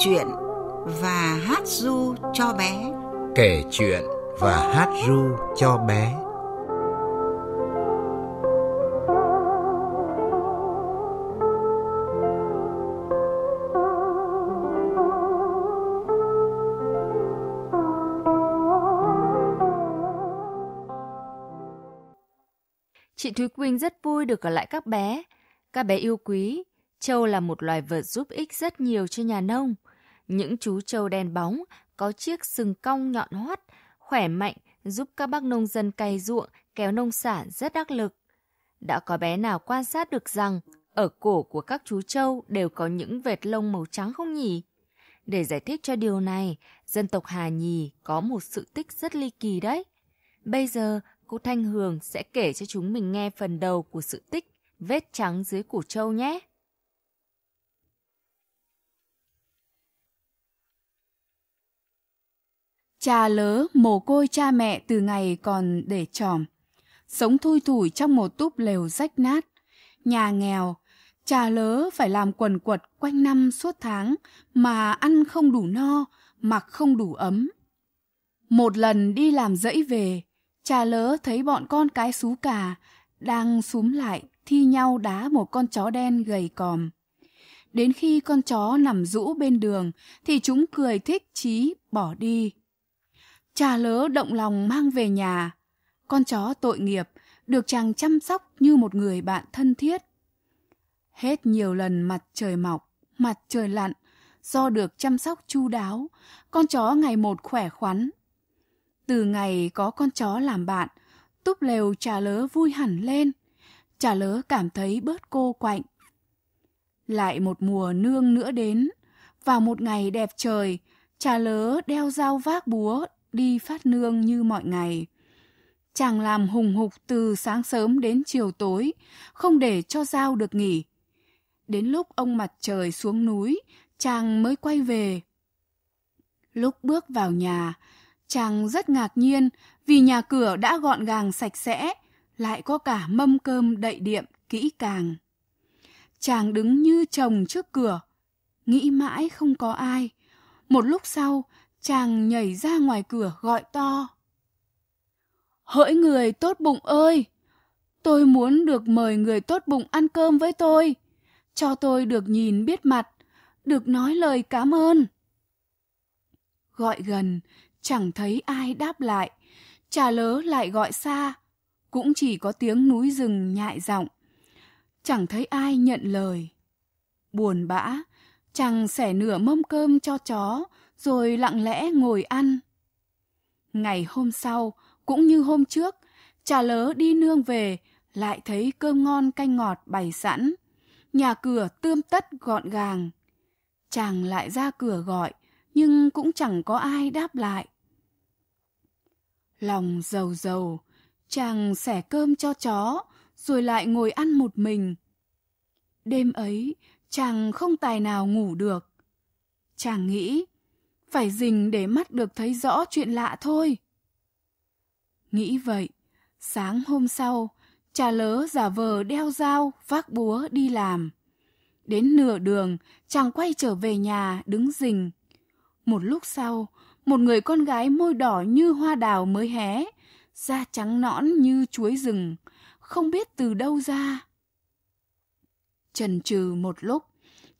chuyện và hát ru cho bé kể chuyện và hát ru cho bé Chị Thúy Quỳnh rất vui được ở lại các bé. Các bé yêu quý, Trâu là một loài vật giúp ích rất nhiều cho nhà nông. Những chú trâu đen bóng, có chiếc sừng cong nhọn hoắt, khỏe mạnh, giúp các bác nông dân cày ruộng, kéo nông sản rất đắc lực. Đã có bé nào quan sát được rằng ở cổ của các chú trâu đều có những vệt lông màu trắng không nhỉ? Để giải thích cho điều này, dân tộc Hà Nhì có một sự tích rất ly kỳ đấy. Bây giờ, cô Thanh Hường sẽ kể cho chúng mình nghe phần đầu của sự tích vết trắng dưới cổ trâu nhé. cha lớ mồ côi cha mẹ từ ngày còn để tròm sống thui thủi trong một túp lều rách nát nhà nghèo cha lớ phải làm quần quật quanh năm suốt tháng mà ăn không đủ no mặc không đủ ấm một lần đi làm dẫy về cha lớ thấy bọn con cái xú cà đang xúm lại thi nhau đá một con chó đen gầy còm đến khi con chó nằm rũ bên đường thì chúng cười thích chí bỏ đi Cha lớ động lòng mang về nhà. Con chó tội nghiệp, được chàng chăm sóc như một người bạn thân thiết. Hết nhiều lần mặt trời mọc, mặt trời lặn, do được chăm sóc chu đáo, con chó ngày một khỏe khoắn. Từ ngày có con chó làm bạn, túp lều trà lớ vui hẳn lên, trà lớ cảm thấy bớt cô quạnh. Lại một mùa nương nữa đến, vào một ngày đẹp trời, trà lớ đeo dao vác búa đi phát nương như mọi ngày. Chàng làm hùng hục từ sáng sớm đến chiều tối, không để cho dao được nghỉ. Đến lúc ông mặt trời xuống núi, chàng mới quay về. Lúc bước vào nhà, chàng rất ngạc nhiên vì nhà cửa đã gọn gàng sạch sẽ, lại có cả mâm cơm đậy điệm kỹ càng. Chàng đứng như chồng trước cửa, nghĩ mãi không có ai. Một lúc sau, chàng nhảy ra ngoài cửa gọi to. Hỡi người tốt bụng ơi! Tôi muốn được mời người tốt bụng ăn cơm với tôi, cho tôi được nhìn biết mặt, được nói lời cảm ơn. Gọi gần, chẳng thấy ai đáp lại, trà lớ lại gọi xa, cũng chỉ có tiếng núi rừng nhại giọng. Chẳng thấy ai nhận lời. Buồn bã, chàng xẻ nửa mâm cơm cho chó, rồi lặng lẽ ngồi ăn. Ngày hôm sau, cũng như hôm trước, trà lớ đi nương về, lại thấy cơm ngon canh ngọt bày sẵn, nhà cửa tươm tất gọn gàng. Chàng lại ra cửa gọi, nhưng cũng chẳng có ai đáp lại. Lòng giàu giàu, chàng xẻ cơm cho chó, rồi lại ngồi ăn một mình. Đêm ấy, chàng không tài nào ngủ được. Chàng nghĩ, phải dình để mắt được thấy rõ chuyện lạ thôi. Nghĩ vậy, sáng hôm sau, cha lớ giả vờ đeo dao, vác búa đi làm. Đến nửa đường, chàng quay trở về nhà đứng rình. Một lúc sau, một người con gái môi đỏ như hoa đào mới hé, da trắng nõn như chuối rừng, không biết từ đâu ra. Trần trừ một lúc,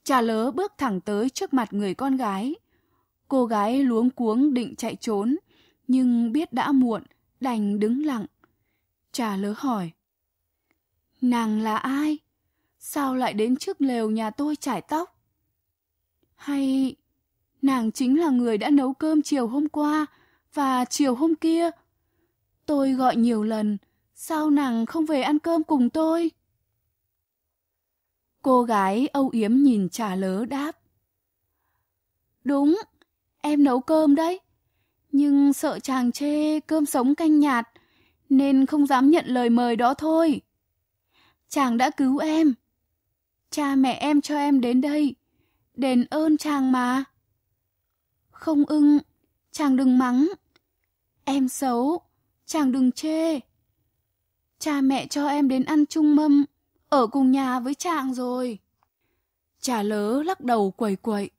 cha lớ bước thẳng tới trước mặt người con gái, Cô gái luống cuống định chạy trốn, nhưng biết đã muộn, đành đứng lặng. Trà lỡ hỏi. Nàng là ai? Sao lại đến trước lều nhà tôi chải tóc? Hay nàng chính là người đã nấu cơm chiều hôm qua và chiều hôm kia? Tôi gọi nhiều lần, sao nàng không về ăn cơm cùng tôi? Cô gái âu yếm nhìn trà lớ đáp. Đúng, em nấu cơm đấy. Nhưng sợ chàng chê cơm sống canh nhạt, nên không dám nhận lời mời đó thôi. Chàng đã cứu em. Cha mẹ em cho em đến đây, đền ơn chàng mà. Không ưng, chàng đừng mắng. Em xấu, chàng đừng chê. Cha mẹ cho em đến ăn chung mâm, ở cùng nhà với chàng rồi. Chả lớ lắc đầu quẩy quẩy.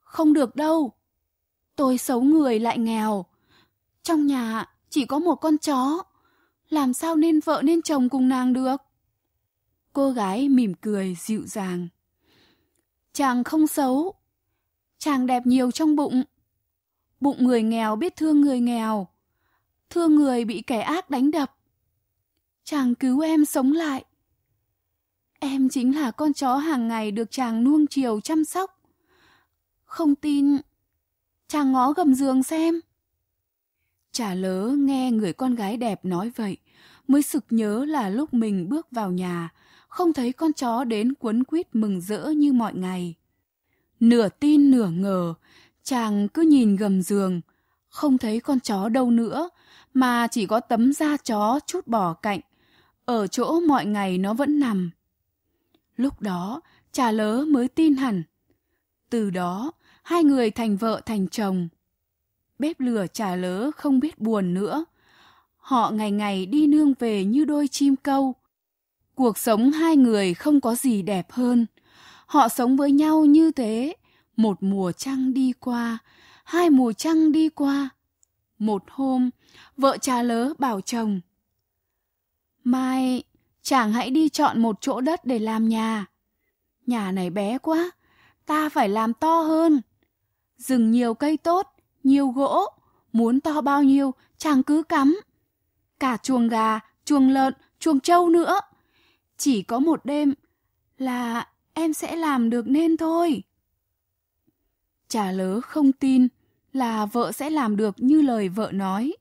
Không được đâu, Tôi xấu người lại nghèo. Trong nhà chỉ có một con chó. Làm sao nên vợ nên chồng cùng nàng được? Cô gái mỉm cười dịu dàng. Chàng không xấu. Chàng đẹp nhiều trong bụng. Bụng người nghèo biết thương người nghèo. Thương người bị kẻ ác đánh đập. Chàng cứu em sống lại. Em chính là con chó hàng ngày được chàng nuông chiều chăm sóc. Không tin chàng ngó gầm giường xem. Chả lớ nghe người con gái đẹp nói vậy, mới sực nhớ là lúc mình bước vào nhà, không thấy con chó đến quấn quýt mừng rỡ như mọi ngày. Nửa tin nửa ngờ, chàng cứ nhìn gầm giường, không thấy con chó đâu nữa, mà chỉ có tấm da chó chút bỏ cạnh, ở chỗ mọi ngày nó vẫn nằm. Lúc đó, trà lớ mới tin hẳn. Từ đó, hai người thành vợ thành chồng. Bếp lửa trà lớ không biết buồn nữa. Họ ngày ngày đi nương về như đôi chim câu. Cuộc sống hai người không có gì đẹp hơn. Họ sống với nhau như thế. Một mùa trăng đi qua, hai mùa trăng đi qua. Một hôm, vợ trà lớ bảo chồng. Mai, chàng hãy đi chọn một chỗ đất để làm nhà. Nhà này bé quá, ta phải làm to hơn rừng nhiều cây tốt, nhiều gỗ, muốn to bao nhiêu chàng cứ cắm. Cả chuồng gà, chuồng lợn, chuồng trâu nữa. Chỉ có một đêm là em sẽ làm được nên thôi. Chả lớ không tin là vợ sẽ làm được như lời vợ nói.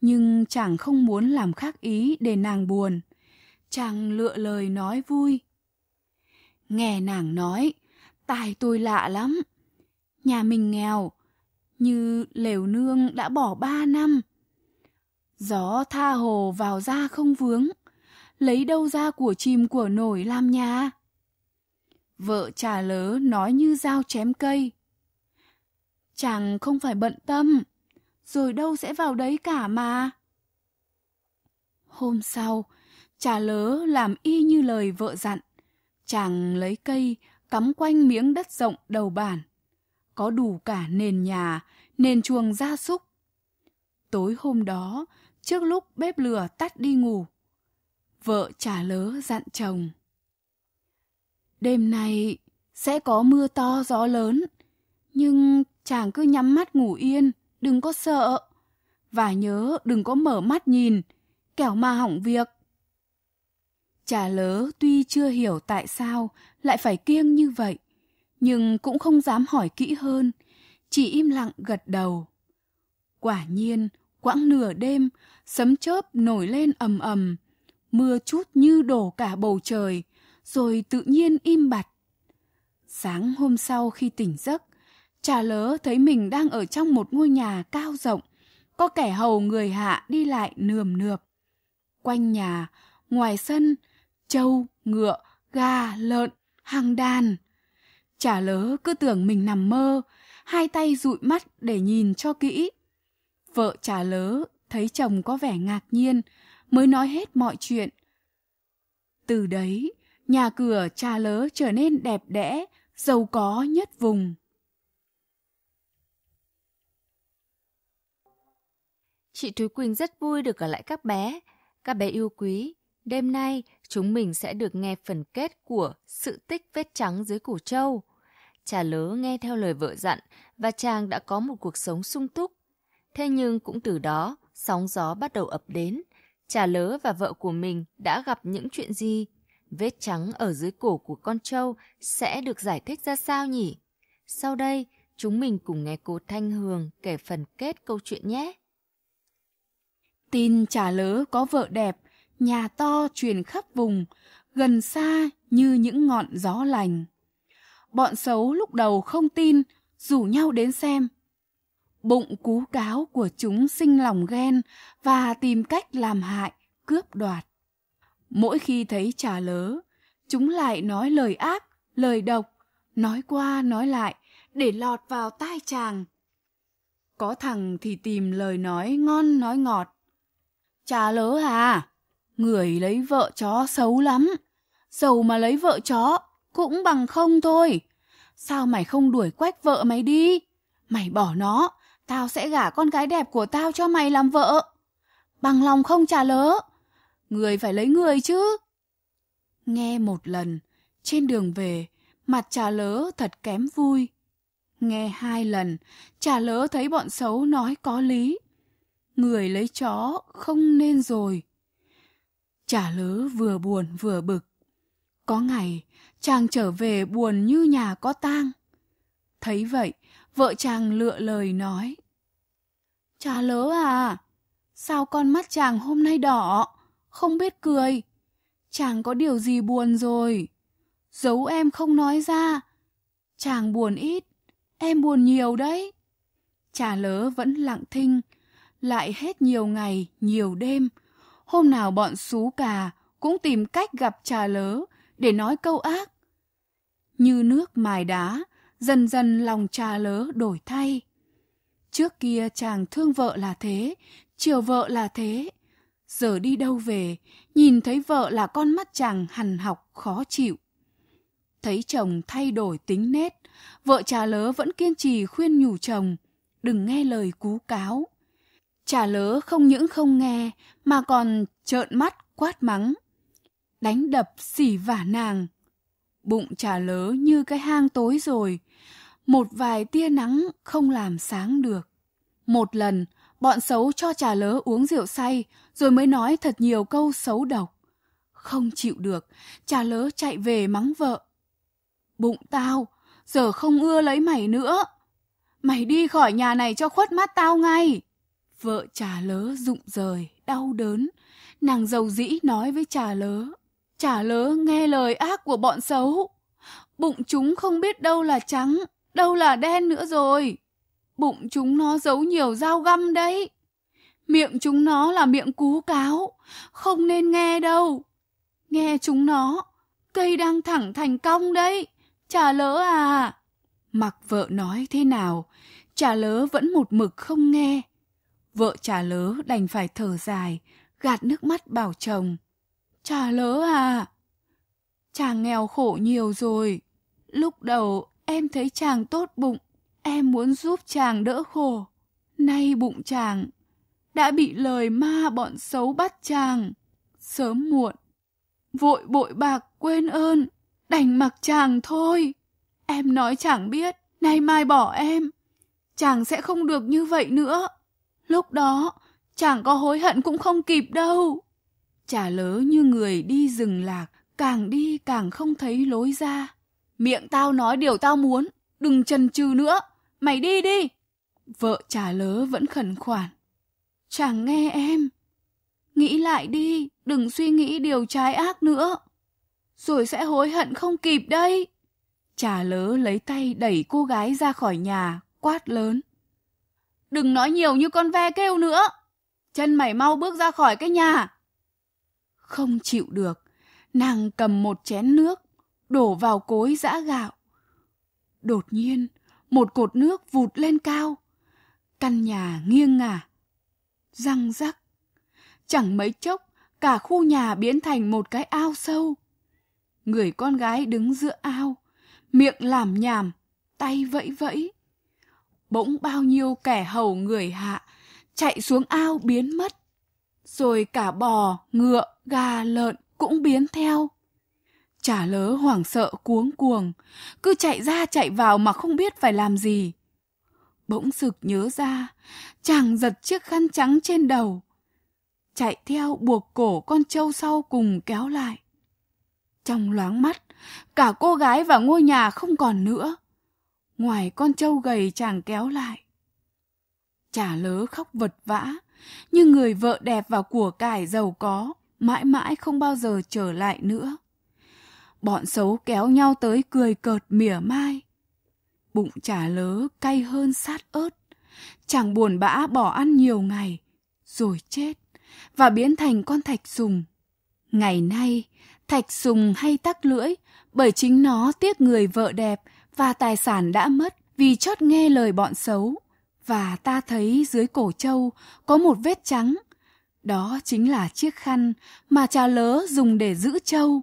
Nhưng chàng không muốn làm khác ý để nàng buồn. Chàng lựa lời nói vui. Nghe nàng nói, tài tôi lạ lắm nhà mình nghèo, như lều nương đã bỏ ba năm. Gió tha hồ vào ra không vướng, lấy đâu ra của chim của nổi làm nhà. Vợ trà lớ nói như dao chém cây. Chàng không phải bận tâm, rồi đâu sẽ vào đấy cả mà. Hôm sau, trà lớ làm y như lời vợ dặn. Chàng lấy cây cắm quanh miếng đất rộng đầu bản có đủ cả nền nhà, nền chuồng gia súc. Tối hôm đó, trước lúc bếp lửa tắt đi ngủ, vợ trả lớ dặn chồng. Đêm nay sẽ có mưa to gió lớn, nhưng chàng cứ nhắm mắt ngủ yên, đừng có sợ. Và nhớ đừng có mở mắt nhìn, kẻo mà hỏng việc. Chả lớ tuy chưa hiểu tại sao lại phải kiêng như vậy, nhưng cũng không dám hỏi kỹ hơn, chỉ im lặng gật đầu. Quả nhiên, quãng nửa đêm, sấm chớp nổi lên ầm ầm, mưa chút như đổ cả bầu trời, rồi tự nhiên im bặt. Sáng hôm sau khi tỉnh giấc, trà lớ thấy mình đang ở trong một ngôi nhà cao rộng, có kẻ hầu người hạ đi lại nườm nượp. Quanh nhà, ngoài sân, trâu, ngựa, gà, lợn, hàng đàn – Chả lớ cứ tưởng mình nằm mơ, hai tay dụi mắt để nhìn cho kỹ. Vợ chả lớ thấy chồng có vẻ ngạc nhiên, mới nói hết mọi chuyện. Từ đấy, nhà cửa trà lớ trở nên đẹp đẽ, giàu có nhất vùng. Chị Thúy Quỳnh rất vui được ở lại các bé. Các bé yêu quý, đêm nay chúng mình sẽ được nghe phần kết của Sự tích vết trắng dưới củ trâu chà lớ nghe theo lời vợ dặn và chàng đã có một cuộc sống sung túc. Thế nhưng cũng từ đó, sóng gió bắt đầu ập đến. chà lớ và vợ của mình đã gặp những chuyện gì? Vết trắng ở dưới cổ của con trâu sẽ được giải thích ra sao nhỉ? Sau đây, chúng mình cùng nghe cô Thanh Hường kể phần kết câu chuyện nhé. Tin chà lớ có vợ đẹp, nhà to truyền khắp vùng, gần xa như những ngọn gió lành. Bọn xấu lúc đầu không tin, rủ nhau đến xem. Bụng cú cáo của chúng sinh lòng ghen và tìm cách làm hại, cướp đoạt. Mỗi khi thấy trà lớ, chúng lại nói lời ác, lời độc, nói qua nói lại để lọt vào tai chàng. Có thằng thì tìm lời nói ngon nói ngọt. Trà lớ à, người lấy vợ chó xấu lắm, giàu mà lấy vợ chó cũng bằng không thôi. Sao mày không đuổi quách vợ mày đi? Mày bỏ nó, tao sẽ gả con gái đẹp của tao cho mày làm vợ. Bằng lòng không trả lỡ. Người phải lấy người chứ. Nghe một lần, trên đường về, mặt trà lớ thật kém vui. Nghe hai lần, trà lớ thấy bọn xấu nói có lý. Người lấy chó không nên rồi. Trà lớ vừa buồn vừa bực. Có ngày, chàng trở về buồn như nhà có tang. Thấy vậy, vợ chàng lựa lời nói. Chà lớ à, sao con mắt chàng hôm nay đỏ, không biết cười. Chàng có điều gì buồn rồi. Giấu em không nói ra. Chàng buồn ít, em buồn nhiều đấy. Chà lớ vẫn lặng thinh, lại hết nhiều ngày, nhiều đêm. Hôm nào bọn xú cà cũng tìm cách gặp trà lớ để nói câu ác. Như nước mài đá, dần dần lòng cha lớ đổi thay. Trước kia chàng thương vợ là thế, chiều vợ là thế. Giờ đi đâu về, nhìn thấy vợ là con mắt chàng hằn học khó chịu. Thấy chồng thay đổi tính nét vợ trà lớ vẫn kiên trì khuyên nhủ chồng, đừng nghe lời cú cáo. Trà lớ không những không nghe mà còn trợn mắt quát mắng đánh đập xỉ vả nàng. Bụng trà lớ như cái hang tối rồi, một vài tia nắng không làm sáng được. Một lần, bọn xấu cho trà lớ uống rượu say rồi mới nói thật nhiều câu xấu độc. Không chịu được, trà lớ chạy về mắng vợ. Bụng tao, giờ không ưa lấy mày nữa. Mày đi khỏi nhà này cho khuất mắt tao ngay. Vợ trà lớ rụng rời, đau đớn. Nàng giàu dĩ nói với trà lớ chả lớ nghe lời ác của bọn xấu. Bụng chúng không biết đâu là trắng, đâu là đen nữa rồi. Bụng chúng nó giấu nhiều dao găm đấy. Miệng chúng nó là miệng cú cáo, không nên nghe đâu. Nghe chúng nó, cây đang thẳng thành cong đấy, chả lỡ à. Mặc vợ nói thế nào, chả lỡ vẫn một mực không nghe. Vợ chả lỡ đành phải thở dài, gạt nước mắt bảo chồng. Chả lỡ à? Chàng nghèo khổ nhiều rồi. Lúc đầu em thấy chàng tốt bụng, em muốn giúp chàng đỡ khổ. Nay bụng chàng đã bị lời ma bọn xấu bắt chàng. Sớm muộn, vội bội bạc quên ơn, đành mặc chàng thôi. Em nói chàng biết, nay mai bỏ em, chàng sẽ không được như vậy nữa. Lúc đó, chàng có hối hận cũng không kịp đâu chả lớ như người đi rừng lạc, càng đi càng không thấy lối ra. Miệng tao nói điều tao muốn, đừng chần chừ nữa, mày đi đi. Vợ chả lớ vẫn khẩn khoản. Chàng nghe em, nghĩ lại đi, đừng suy nghĩ điều trái ác nữa. Rồi sẽ hối hận không kịp đây. Chả lớ lấy tay đẩy cô gái ra khỏi nhà, quát lớn. Đừng nói nhiều như con ve kêu nữa. Chân mày mau bước ra khỏi cái nhà, không chịu được nàng cầm một chén nước đổ vào cối giã gạo đột nhiên một cột nước vụt lên cao căn nhà nghiêng ngả răng rắc chẳng mấy chốc cả khu nhà biến thành một cái ao sâu người con gái đứng giữa ao miệng làm nhảm tay vẫy vẫy bỗng bao nhiêu kẻ hầu người hạ chạy xuống ao biến mất rồi cả bò, ngựa, gà, lợn cũng biến theo. Chả lớ hoảng sợ cuống cuồng, cứ chạy ra chạy vào mà không biết phải làm gì. Bỗng sực nhớ ra, chàng giật chiếc khăn trắng trên đầu. Chạy theo buộc cổ con trâu sau cùng kéo lại. Trong loáng mắt, cả cô gái và ngôi nhà không còn nữa. Ngoài con trâu gầy chàng kéo lại. Chả lớ khóc vật vã, như người vợ đẹp và của cải giàu có mãi mãi không bao giờ trở lại nữa bọn xấu kéo nhau tới cười cợt mỉa mai bụng chả lớ cay hơn sát ớt chẳng buồn bã bỏ ăn nhiều ngày rồi chết và biến thành con thạch sùng ngày nay thạch sùng hay tắc lưỡi bởi chính nó tiếc người vợ đẹp và tài sản đã mất vì chót nghe lời bọn xấu và ta thấy dưới cổ trâu có một vết trắng. Đó chính là chiếc khăn mà cha lớ dùng để giữ trâu.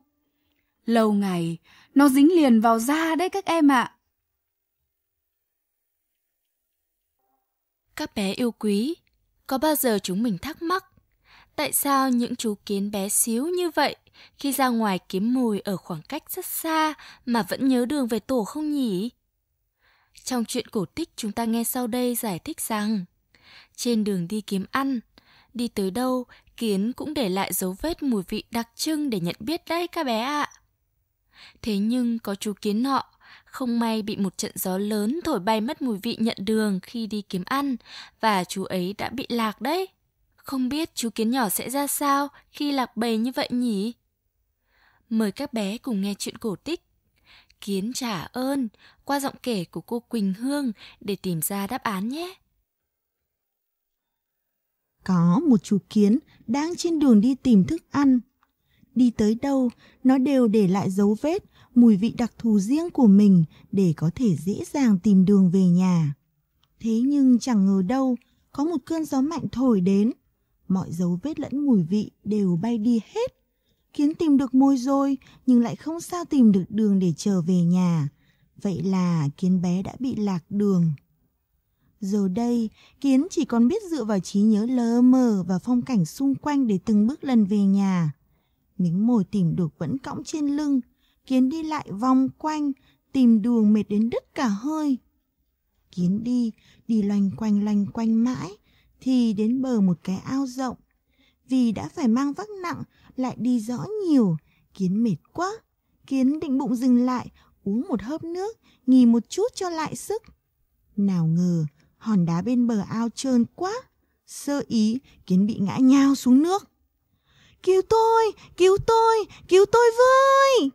Lâu ngày, nó dính liền vào da đấy các em ạ. Các bé yêu quý, có bao giờ chúng mình thắc mắc tại sao những chú kiến bé xíu như vậy khi ra ngoài kiếm mồi ở khoảng cách rất xa mà vẫn nhớ đường về tổ không nhỉ? Trong chuyện cổ tích chúng ta nghe sau đây giải thích rằng Trên đường đi kiếm ăn, đi tới đâu kiến cũng để lại dấu vết mùi vị đặc trưng để nhận biết đấy các bé ạ. Thế nhưng có chú kiến nọ không may bị một trận gió lớn thổi bay mất mùi vị nhận đường khi đi kiếm ăn và chú ấy đã bị lạc đấy. Không biết chú kiến nhỏ sẽ ra sao khi lạc bầy như vậy nhỉ? Mời các bé cùng nghe chuyện cổ tích Kiến trả ơn qua giọng kể của cô Quỳnh Hương để tìm ra đáp án nhé. Có một chú kiến đang trên đường đi tìm thức ăn. Đi tới đâu, nó đều để lại dấu vết, mùi vị đặc thù riêng của mình để có thể dễ dàng tìm đường về nhà. Thế nhưng chẳng ngờ đâu, có một cơn gió mạnh thổi đến. Mọi dấu vết lẫn mùi vị đều bay đi hết. Kiến tìm được môi rồi nhưng lại không sao tìm được đường để trở về nhà. Vậy là kiến bé đã bị lạc đường. Giờ đây, kiến chỉ còn biết dựa vào trí nhớ lơ mờ và phong cảnh xung quanh để từng bước lần về nhà. Miếng mồi tìm được vẫn cõng trên lưng, kiến đi lại vòng quanh, tìm đường mệt đến đứt cả hơi. Kiến đi, đi loanh quanh loanh quanh mãi, thì đến bờ một cái ao rộng. Vì đã phải mang vác nặng lại đi rõ nhiều, kiến mệt quá. Kiến định bụng dừng lại, uống một hớp nước, nghỉ một chút cho lại sức. Nào ngờ, hòn đá bên bờ ao trơn quá. Sơ ý, kiến bị ngã nhào xuống nước. Cứu tôi, cứu tôi, cứu tôi với!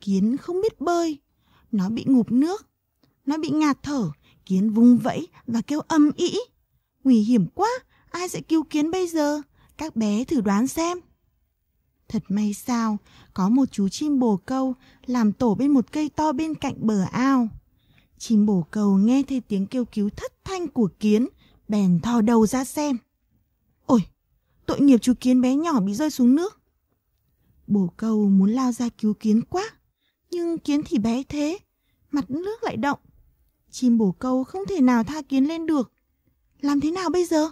Kiến không biết bơi, nó bị ngụp nước, nó bị ngạt thở, kiến vung vẫy và kêu âm ĩ. Nguy hiểm quá, ai sẽ cứu kiến bây giờ? Các bé thử đoán xem. Thật may sao, có một chú chim bồ câu làm tổ bên một cây to bên cạnh bờ ao. Chim bồ câu nghe thấy tiếng kêu cứu thất thanh của kiến, bèn thò đầu ra xem. Ôi, tội nghiệp chú kiến bé nhỏ bị rơi xuống nước. Bồ câu muốn lao ra cứu kiến quá, nhưng kiến thì bé thế, mặt nước lại động. Chim bồ câu không thể nào tha kiến lên được. Làm thế nào bây giờ?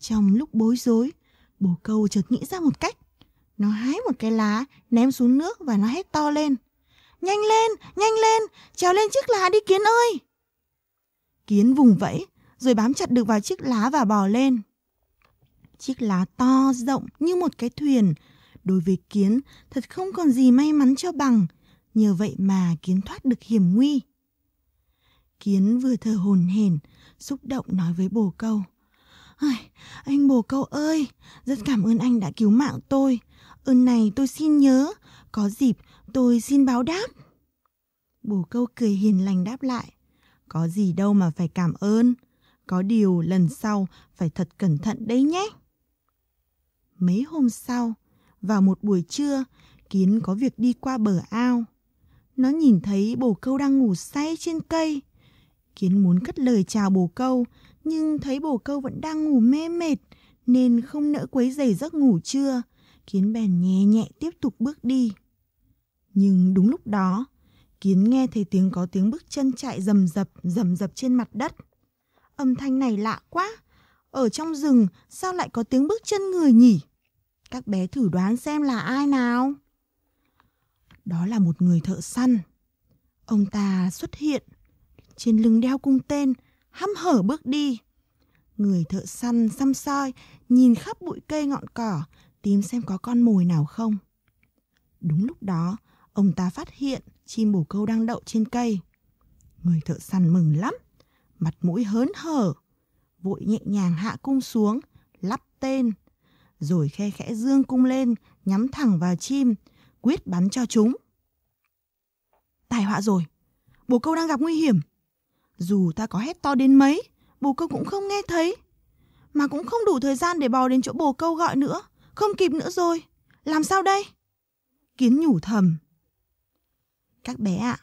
Trong lúc bối rối, bồ câu chợt nghĩ ra một cách. Nó hái một cái lá, ném xuống nước và nó hét to lên. Nhanh lên, nhanh lên, trèo lên chiếc lá đi Kiến ơi! Kiến vùng vẫy, rồi bám chặt được vào chiếc lá và bò lên. Chiếc lá to rộng như một cái thuyền. Đối với Kiến, thật không còn gì may mắn cho bằng. Nhờ vậy mà Kiến thoát được hiểm nguy. Kiến vừa thở hồn hển, xúc động nói với bồ câu. Ai, anh bồ câu ơi, rất cảm ơn anh đã cứu mạng tôi ơn này tôi xin nhớ, có dịp tôi xin báo đáp. Bồ câu cười hiền lành đáp lại, có gì đâu mà phải cảm ơn, có điều lần sau phải thật cẩn thận đấy nhé. Mấy hôm sau, vào một buổi trưa, Kiến có việc đi qua bờ ao. Nó nhìn thấy bồ câu đang ngủ say trên cây. Kiến muốn cất lời chào bồ câu, nhưng thấy bồ câu vẫn đang ngủ mê mệt, nên không nỡ quấy giày giấc ngủ trưa. Kiến bèn nhẹ nhẹ tiếp tục bước đi. Nhưng đúng lúc đó, Kiến nghe thấy tiếng có tiếng bước chân chạy rầm rập, rầm rập trên mặt đất. Âm thanh này lạ quá, ở trong rừng sao lại có tiếng bước chân người nhỉ? Các bé thử đoán xem là ai nào? Đó là một người thợ săn. Ông ta xuất hiện, trên lưng đeo cung tên, hăm hở bước đi. Người thợ săn xăm soi, nhìn khắp bụi cây ngọn cỏ, tìm xem có con mồi nào không. Đúng lúc đó, ông ta phát hiện chim bồ câu đang đậu trên cây. Người thợ săn mừng lắm, mặt mũi hớn hở, vội nhẹ nhàng hạ cung xuống, lắp tên, rồi khe khẽ dương cung lên, nhắm thẳng vào chim, quyết bắn cho chúng. Tài họa rồi, bồ câu đang gặp nguy hiểm. Dù ta có hét to đến mấy, bồ câu cũng không nghe thấy. Mà cũng không đủ thời gian để bò đến chỗ bồ câu gọi nữa, không kịp nữa rồi, làm sao đây? Kiến nhủ thầm. Các bé ạ,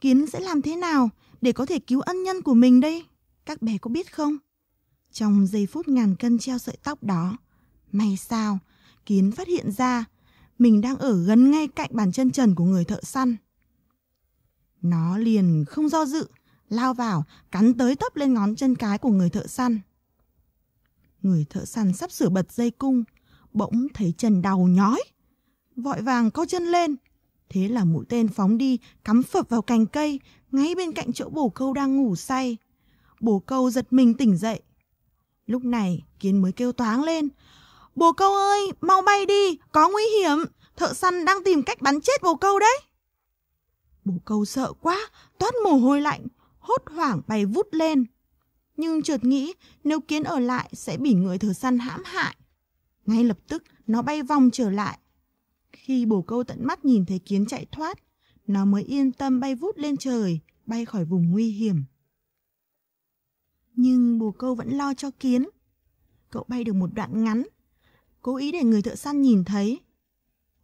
Kiến sẽ làm thế nào để có thể cứu ân nhân của mình đây? Các bé có biết không? Trong giây phút ngàn cân treo sợi tóc đó, may sao, Kiến phát hiện ra mình đang ở gần ngay cạnh bàn chân trần của người thợ săn. Nó liền không do dự, lao vào, cắn tới tấp lên ngón chân cái của người thợ săn. Người thợ săn sắp sửa bật dây cung bỗng thấy chân đau nhói. Vội vàng co chân lên. Thế là mũi tên phóng đi, cắm phập vào cành cây, ngay bên cạnh chỗ bồ câu đang ngủ say. Bồ câu giật mình tỉnh dậy. Lúc này, kiến mới kêu toáng lên. Bồ câu ơi, mau bay đi, có nguy hiểm, thợ săn đang tìm cách bắn chết bồ câu đấy. Bồ câu sợ quá, toát mồ hôi lạnh, hốt hoảng bay vút lên. Nhưng chợt nghĩ nếu kiến ở lại sẽ bị người thợ săn hãm hại. Ngay lập tức, nó bay vòng trở lại. Khi bồ câu tận mắt nhìn thấy kiến chạy thoát, nó mới yên tâm bay vút lên trời, bay khỏi vùng nguy hiểm. Nhưng bồ câu vẫn lo cho kiến. Cậu bay được một đoạn ngắn, cố ý để người thợ săn nhìn thấy.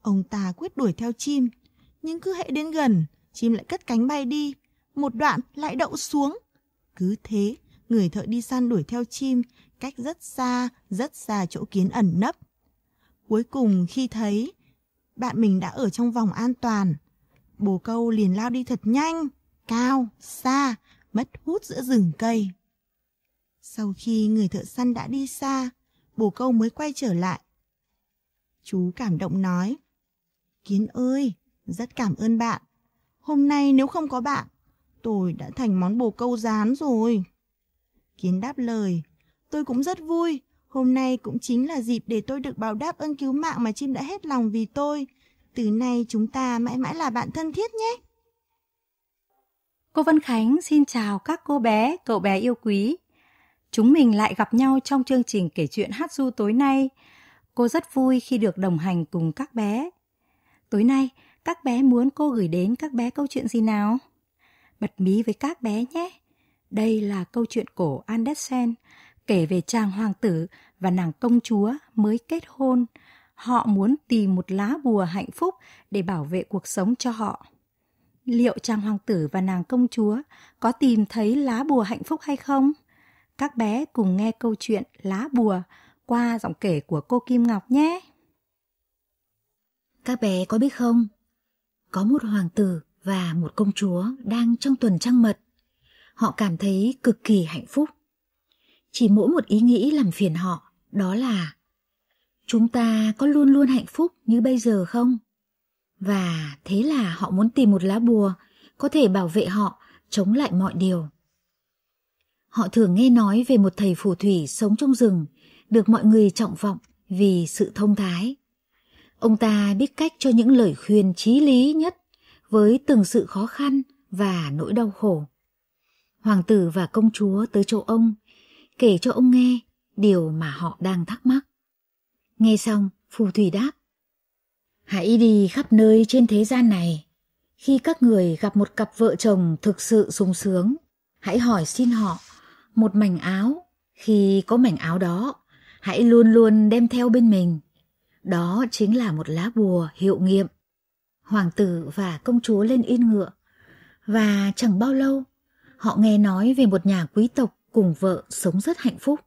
Ông ta quyết đuổi theo chim, nhưng cứ hệ đến gần, chim lại cất cánh bay đi, một đoạn lại đậu xuống. Cứ thế, người thợ đi săn đuổi theo chim cách rất xa, rất xa chỗ kiến ẩn nấp. Cuối cùng khi thấy bạn mình đã ở trong vòng an toàn, bồ câu liền lao đi thật nhanh, cao, xa, mất hút giữa rừng cây. Sau khi người thợ săn đã đi xa, bồ câu mới quay trở lại. Chú cảm động nói, Kiến ơi, rất cảm ơn bạn. Hôm nay nếu không có bạn, tôi đã thành món bồ câu rán rồi. Kiến đáp lời, Tôi cũng rất vui. Hôm nay cũng chính là dịp để tôi được báo đáp ơn cứu mạng mà chim đã hết lòng vì tôi. Từ nay chúng ta mãi mãi là bạn thân thiết nhé. Cô Vân Khánh xin chào các cô bé, cậu bé yêu quý. Chúng mình lại gặp nhau trong chương trình kể chuyện hát du tối nay. Cô rất vui khi được đồng hành cùng các bé. Tối nay, các bé muốn cô gửi đến các bé câu chuyện gì nào? Bật mí với các bé nhé. Đây là câu chuyện cổ Andersen – kể về chàng hoàng tử và nàng công chúa mới kết hôn. Họ muốn tìm một lá bùa hạnh phúc để bảo vệ cuộc sống cho họ. Liệu chàng hoàng tử và nàng công chúa có tìm thấy lá bùa hạnh phúc hay không? Các bé cùng nghe câu chuyện Lá bùa qua giọng kể của cô Kim Ngọc nhé. Các bé có biết không? Có một hoàng tử và một công chúa đang trong tuần trăng mật. Họ cảm thấy cực kỳ hạnh phúc chỉ mỗi một ý nghĩ làm phiền họ, đó là chúng ta có luôn luôn hạnh phúc như bây giờ không? Và thế là họ muốn tìm một lá bùa có thể bảo vệ họ chống lại mọi điều. Họ thường nghe nói về một thầy phù thủy sống trong rừng, được mọi người trọng vọng vì sự thông thái. Ông ta biết cách cho những lời khuyên trí lý nhất với từng sự khó khăn và nỗi đau khổ. Hoàng tử và công chúa tới chỗ ông kể cho ông nghe điều mà họ đang thắc mắc. Nghe xong, phù thủy đáp. Hãy đi khắp nơi trên thế gian này. Khi các người gặp một cặp vợ chồng thực sự sung sướng, hãy hỏi xin họ một mảnh áo. Khi có mảnh áo đó, hãy luôn luôn đem theo bên mình. Đó chính là một lá bùa hiệu nghiệm. Hoàng tử và công chúa lên yên ngựa. Và chẳng bao lâu, họ nghe nói về một nhà quý tộc cùng vợ sống rất hạnh phúc.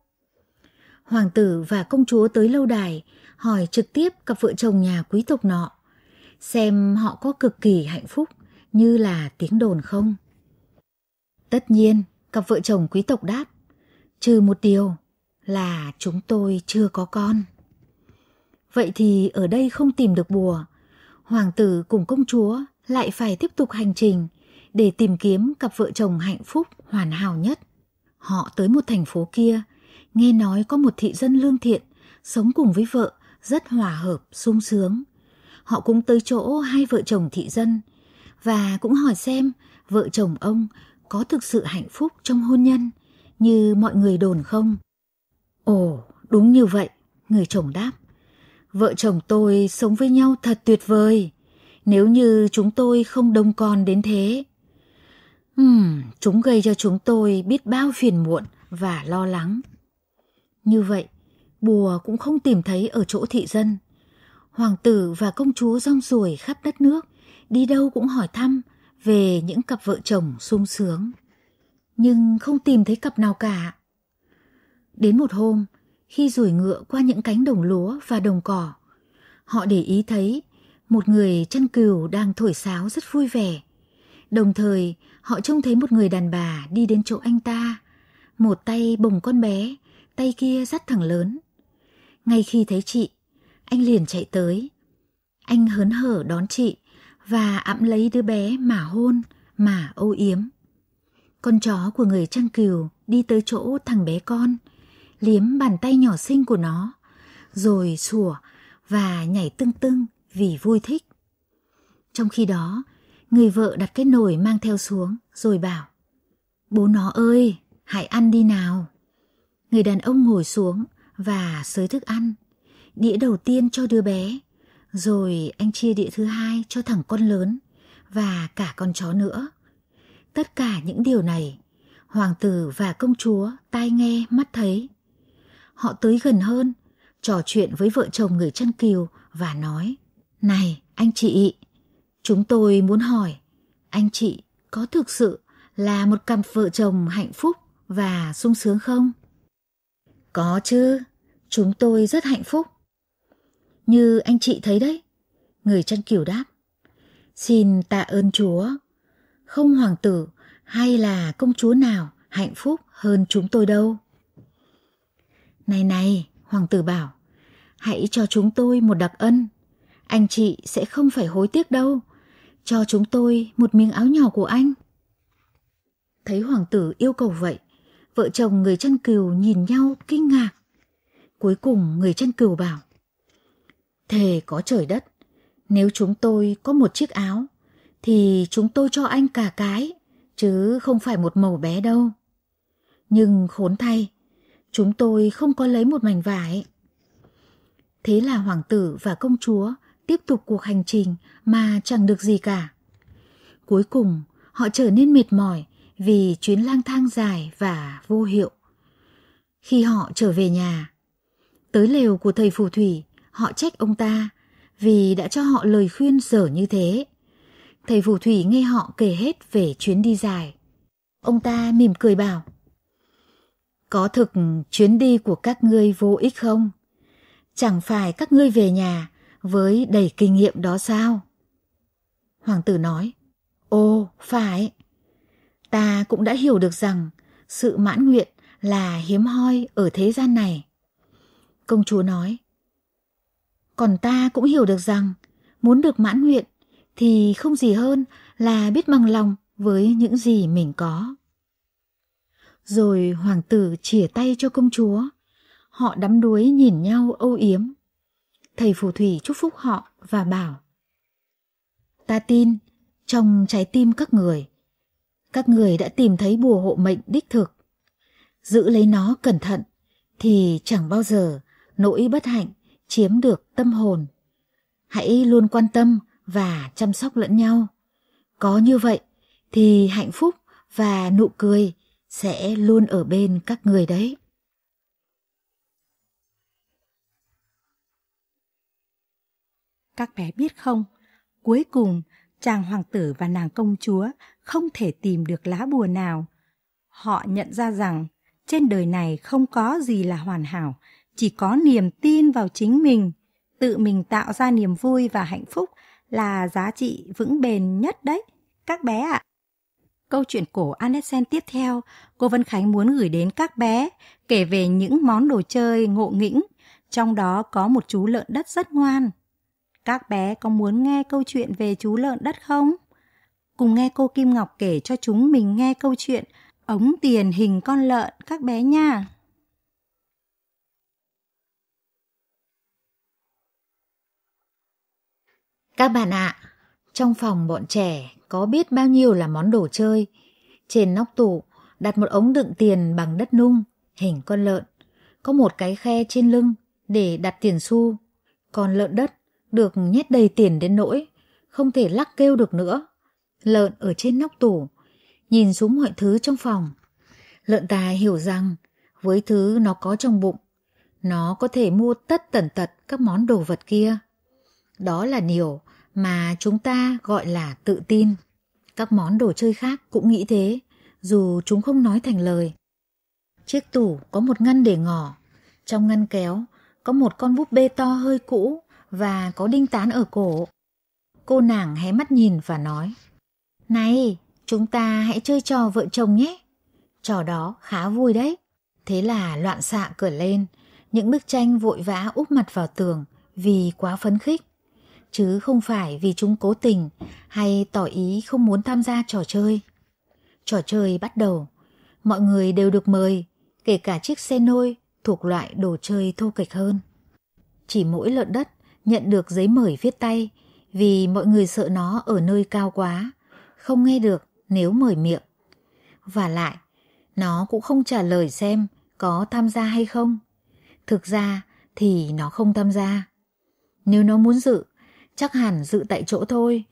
Hoàng tử và công chúa tới lâu đài, hỏi trực tiếp cặp vợ chồng nhà quý tộc nọ, xem họ có cực kỳ hạnh phúc như là tiếng đồn không. Tất nhiên, cặp vợ chồng quý tộc đáp, trừ một điều là chúng tôi chưa có con. Vậy thì ở đây không tìm được bùa, hoàng tử cùng công chúa lại phải tiếp tục hành trình để tìm kiếm cặp vợ chồng hạnh phúc hoàn hảo nhất. Họ tới một thành phố kia, nghe nói có một thị dân lương thiện, sống cùng với vợ, rất hòa hợp, sung sướng. Họ cũng tới chỗ hai vợ chồng thị dân và cũng hỏi xem vợ chồng ông có thực sự hạnh phúc trong hôn nhân như mọi người đồn không? Ồ, đúng như vậy, người chồng đáp. Vợ chồng tôi sống với nhau thật tuyệt vời. Nếu như chúng tôi không đông con đến thế, Ừm, chúng gây cho chúng tôi biết bao phiền muộn và lo lắng. Như vậy, bùa cũng không tìm thấy ở chỗ thị dân. Hoàng tử và công chúa rong ruổi khắp đất nước, đi đâu cũng hỏi thăm về những cặp vợ chồng sung sướng. Nhưng không tìm thấy cặp nào cả. Đến một hôm, khi rủi ngựa qua những cánh đồng lúa và đồng cỏ, họ để ý thấy một người chăn cừu đang thổi sáo rất vui vẻ. Đồng thời, họ trông thấy một người đàn bà đi đến chỗ anh ta, một tay bồng con bé, tay kia dắt thằng lớn. Ngay khi thấy chị, anh liền chạy tới. Anh hớn hở đón chị và ẵm lấy đứa bé mà hôn, mà ô yếm. Con chó của người Trăng Cừu đi tới chỗ thằng bé con, liếm bàn tay nhỏ xinh của nó, rồi sủa và nhảy tưng tưng vì vui thích. Trong khi đó, Người vợ đặt cái nồi mang theo xuống rồi bảo Bố nó ơi, hãy ăn đi nào. Người đàn ông ngồi xuống và sới thức ăn. Đĩa đầu tiên cho đứa bé, rồi anh chia đĩa thứ hai cho thằng con lớn và cả con chó nữa. Tất cả những điều này, hoàng tử và công chúa tai nghe mắt thấy. Họ tới gần hơn, trò chuyện với vợ chồng người chân kiều và nói Này, anh chị, Chúng tôi muốn hỏi, anh chị có thực sự là một cặp vợ chồng hạnh phúc và sung sướng không? Có chứ, chúng tôi rất hạnh phúc. Như anh chị thấy đấy, người chân cừu đáp. Xin tạ ơn Chúa, không hoàng tử hay là công chúa nào hạnh phúc hơn chúng tôi đâu. Này này, hoàng tử bảo, hãy cho chúng tôi một đặc ân. Anh chị sẽ không phải hối tiếc đâu cho chúng tôi một miếng áo nhỏ của anh. Thấy hoàng tử yêu cầu vậy, vợ chồng người chăn cừu nhìn nhau kinh ngạc. Cuối cùng người chăn cừu bảo, Thề có trời đất, nếu chúng tôi có một chiếc áo, thì chúng tôi cho anh cả cái, chứ không phải một màu bé đâu. Nhưng khốn thay, chúng tôi không có lấy một mảnh vải. Thế là hoàng tử và công chúa tiếp tục cuộc hành trình mà chẳng được gì cả. Cuối cùng, họ trở nên mệt mỏi vì chuyến lang thang dài và vô hiệu. Khi họ trở về nhà, tới lều của thầy phù thủy, họ trách ông ta vì đã cho họ lời khuyên dở như thế. Thầy phù thủy nghe họ kể hết về chuyến đi dài. Ông ta mỉm cười bảo, Có thực chuyến đi của các ngươi vô ích không? Chẳng phải các ngươi về nhà với đầy kinh nghiệm đó sao? Hoàng tử nói, ô, phải. Ta cũng đã hiểu được rằng sự mãn nguyện là hiếm hoi ở thế gian này. Công chúa nói, Còn ta cũng hiểu được rằng muốn được mãn nguyện thì không gì hơn là biết bằng lòng với những gì mình có. Rồi hoàng tử chìa tay cho công chúa. Họ đắm đuối nhìn nhau âu yếm thầy phù thủy chúc phúc họ và bảo Ta tin trong trái tim các người, các người đã tìm thấy bùa hộ mệnh đích thực. Giữ lấy nó cẩn thận thì chẳng bao giờ nỗi bất hạnh chiếm được tâm hồn. Hãy luôn quan tâm và chăm sóc lẫn nhau. Có như vậy thì hạnh phúc và nụ cười sẽ luôn ở bên các người đấy. các bé biết không? Cuối cùng, chàng hoàng tử và nàng công chúa không thể tìm được lá bùa nào. Họ nhận ra rằng trên đời này không có gì là hoàn hảo, chỉ có niềm tin vào chính mình. Tự mình tạo ra niềm vui và hạnh phúc là giá trị vững bền nhất đấy, các bé ạ. À. Câu chuyện cổ Andersen tiếp theo, cô Vân Khánh muốn gửi đến các bé kể về những món đồ chơi ngộ nghĩnh, trong đó có một chú lợn đất rất ngoan. Các bé có muốn nghe câu chuyện về chú lợn đất không? Cùng nghe cô Kim Ngọc kể cho chúng mình nghe câu chuyện ống tiền hình con lợn các bé nha. Các bạn ạ, à, trong phòng bọn trẻ có biết bao nhiêu là món đồ chơi. Trên nóc tủ đặt một ống đựng tiền bằng đất nung, hình con lợn. Có một cái khe trên lưng để đặt tiền xu. Còn lợn đất được nhét đầy tiền đến nỗi không thể lắc kêu được nữa. Lợn ở trên nóc tủ, nhìn xuống mọi thứ trong phòng. Lợn ta hiểu rằng với thứ nó có trong bụng, nó có thể mua tất tần tật các món đồ vật kia. Đó là điều mà chúng ta gọi là tự tin. Các món đồ chơi khác cũng nghĩ thế, dù chúng không nói thành lời. Chiếc tủ có một ngăn để ngỏ, trong ngăn kéo có một con búp bê to hơi cũ và có đinh tán ở cổ. Cô nàng hé mắt nhìn và nói, Này, chúng ta hãy chơi trò vợ chồng nhé. Trò đó khá vui đấy. Thế là loạn xạ cửa lên, những bức tranh vội vã úp mặt vào tường vì quá phấn khích. Chứ không phải vì chúng cố tình hay tỏ ý không muốn tham gia trò chơi. Trò chơi bắt đầu, mọi người đều được mời, kể cả chiếc xe nôi thuộc loại đồ chơi thô kịch hơn. Chỉ mỗi lợn đất nhận được giấy mời viết tay vì mọi người sợ nó ở nơi cao quá, không nghe được nếu mời miệng. Và lại, nó cũng không trả lời xem có tham gia hay không. Thực ra thì nó không tham gia. Nếu nó muốn dự, chắc hẳn dự tại chỗ thôi.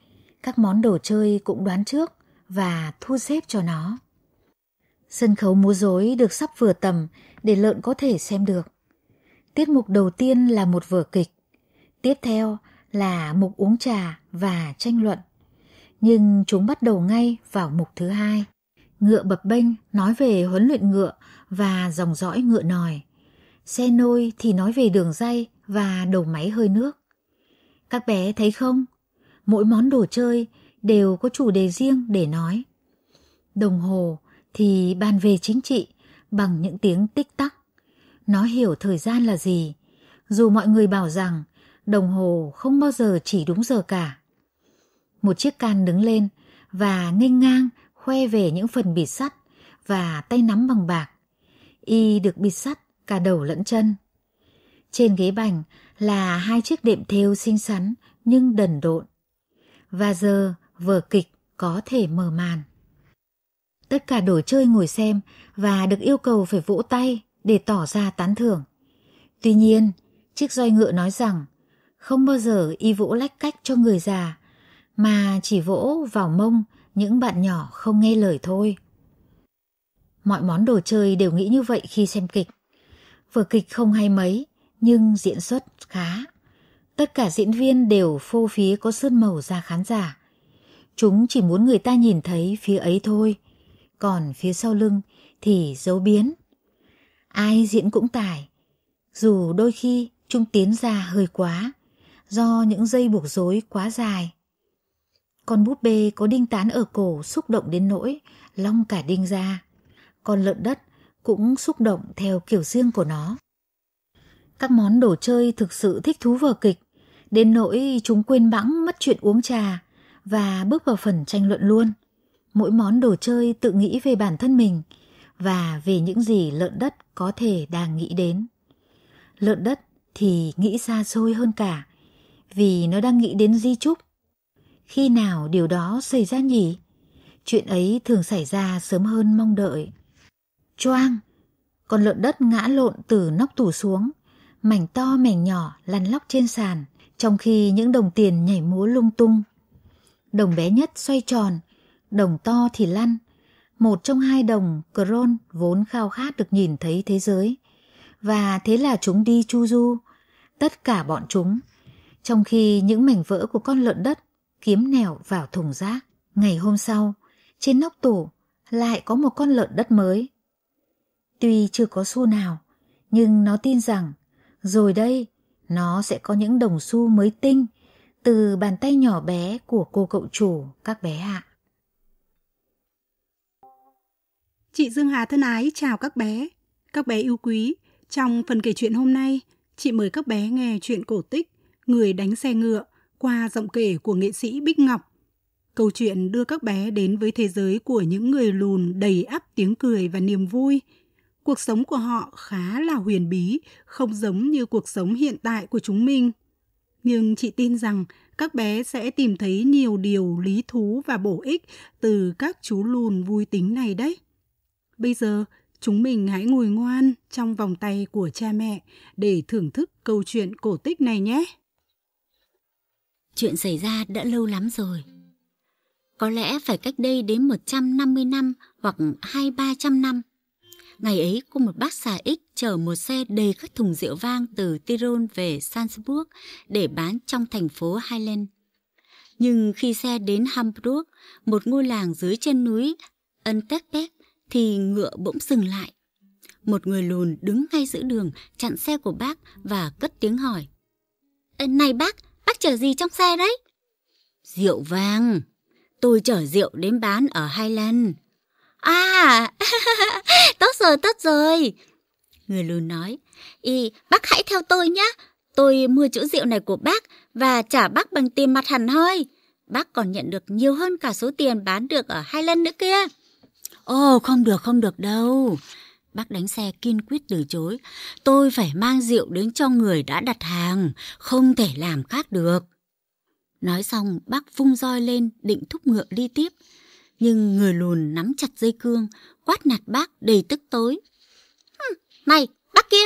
Các món đồ chơi cũng đoán trước và thu xếp cho nó. Sân khấu múa rối được sắp vừa tầm để lợn có thể xem được. Tiết mục đầu tiên là một vở kịch Tiếp theo là mục uống trà và tranh luận. Nhưng chúng bắt đầu ngay vào mục thứ hai. Ngựa bập bênh nói về huấn luyện ngựa và dòng dõi ngựa nòi. Xe nôi thì nói về đường dây và đầu máy hơi nước. Các bé thấy không? Mỗi món đồ chơi đều có chủ đề riêng để nói. Đồng hồ thì bàn về chính trị bằng những tiếng tích tắc. Nó hiểu thời gian là gì. Dù mọi người bảo rằng đồng hồ không bao giờ chỉ đúng giờ cả. Một chiếc can đứng lên và nghênh ngang khoe về những phần bịt sắt và tay nắm bằng bạc. Y được bịt sắt cả đầu lẫn chân. Trên ghế bành là hai chiếc đệm thêu xinh xắn nhưng đần độn. Và giờ vở kịch có thể mở màn. Tất cả đồ chơi ngồi xem và được yêu cầu phải vỗ tay để tỏ ra tán thưởng. Tuy nhiên, chiếc roi ngựa nói rằng không bao giờ y vỗ lách cách cho người già, mà chỉ vỗ vào mông những bạn nhỏ không nghe lời thôi. Mọi món đồ chơi đều nghĩ như vậy khi xem kịch. Vở kịch không hay mấy, nhưng diễn xuất khá. Tất cả diễn viên đều phô phía có sơn màu ra khán giả. Chúng chỉ muốn người ta nhìn thấy phía ấy thôi, còn phía sau lưng thì giấu biến. Ai diễn cũng tài, dù đôi khi chúng tiến ra hơi quá, do những dây buộc rối quá dài. Con búp bê có đinh tán ở cổ xúc động đến nỗi long cả đinh ra. Con lợn đất cũng xúc động theo kiểu riêng của nó. Các món đồ chơi thực sự thích thú vở kịch, đến nỗi chúng quên bẵng mất chuyện uống trà và bước vào phần tranh luận luôn. Mỗi món đồ chơi tự nghĩ về bản thân mình và về những gì lợn đất có thể đang nghĩ đến. Lợn đất thì nghĩ xa xôi hơn cả vì nó đang nghĩ đến Di Trúc. Khi nào điều đó xảy ra nhỉ? Chuyện ấy thường xảy ra sớm hơn mong đợi. Choang! Con lợn đất ngã lộn từ nóc tủ xuống, mảnh to mảnh nhỏ lăn lóc trên sàn, trong khi những đồng tiền nhảy múa lung tung. Đồng bé nhất xoay tròn, đồng to thì lăn. Một trong hai đồng, Cron vốn khao khát được nhìn thấy thế giới. Và thế là chúng đi chu du, tất cả bọn chúng trong khi những mảnh vỡ của con lợn đất kiếm nẻo vào thùng rác. Ngày hôm sau, trên nóc tủ lại có một con lợn đất mới. Tuy chưa có xu nào, nhưng nó tin rằng rồi đây nó sẽ có những đồng xu mới tinh từ bàn tay nhỏ bé của cô cậu chủ các bé ạ. Chị Dương Hà thân ái chào các bé. Các bé yêu quý, trong phần kể chuyện hôm nay, chị mời các bé nghe chuyện cổ tích Người đánh xe ngựa qua giọng kể của nghệ sĩ Bích Ngọc. Câu chuyện đưa các bé đến với thế giới của những người lùn đầy áp tiếng cười và niềm vui. Cuộc sống của họ khá là huyền bí, không giống như cuộc sống hiện tại của chúng mình. Nhưng chị tin rằng các bé sẽ tìm thấy nhiều điều lý thú và bổ ích từ các chú lùn vui tính này đấy. Bây giờ, chúng mình hãy ngồi ngoan trong vòng tay của cha mẹ để thưởng thức câu chuyện cổ tích này nhé. Chuyện xảy ra đã lâu lắm rồi. Có lẽ phải cách đây đến 150 năm hoặc 2-300 năm. Ngày ấy có một bác xà ích chở một xe đầy các thùng rượu vang từ Tyrol về Salzburg để bán trong thành phố Highland. Nhưng khi xe đến Hamburg, một ngôi làng dưới chân núi Antekbeck, thì ngựa bỗng dừng lại. Một người lùn đứng ngay giữa đường chặn xe của bác và cất tiếng hỏi. Ờ, này bác, Bác chở gì trong xe đấy? Rượu vàng Tôi chở rượu đến bán ở Highland. À, tốt rồi, tốt rồi. Người lùn nói, y bác hãy theo tôi nhé. Tôi mua chỗ rượu này của bác và trả bác bằng tiền mặt hẳn thôi Bác còn nhận được nhiều hơn cả số tiền bán được ở Highland nữa kia. Ồ, không được, không được đâu. Bác đánh xe kiên quyết từ chối. Tôi phải mang rượu đến cho người đã đặt hàng, không thể làm khác được. Nói xong, bác vung roi lên, định thúc ngựa đi tiếp. Nhưng người lùn nắm chặt dây cương, quát nạt bác đầy tức tối. Hừ, mày, bác kia,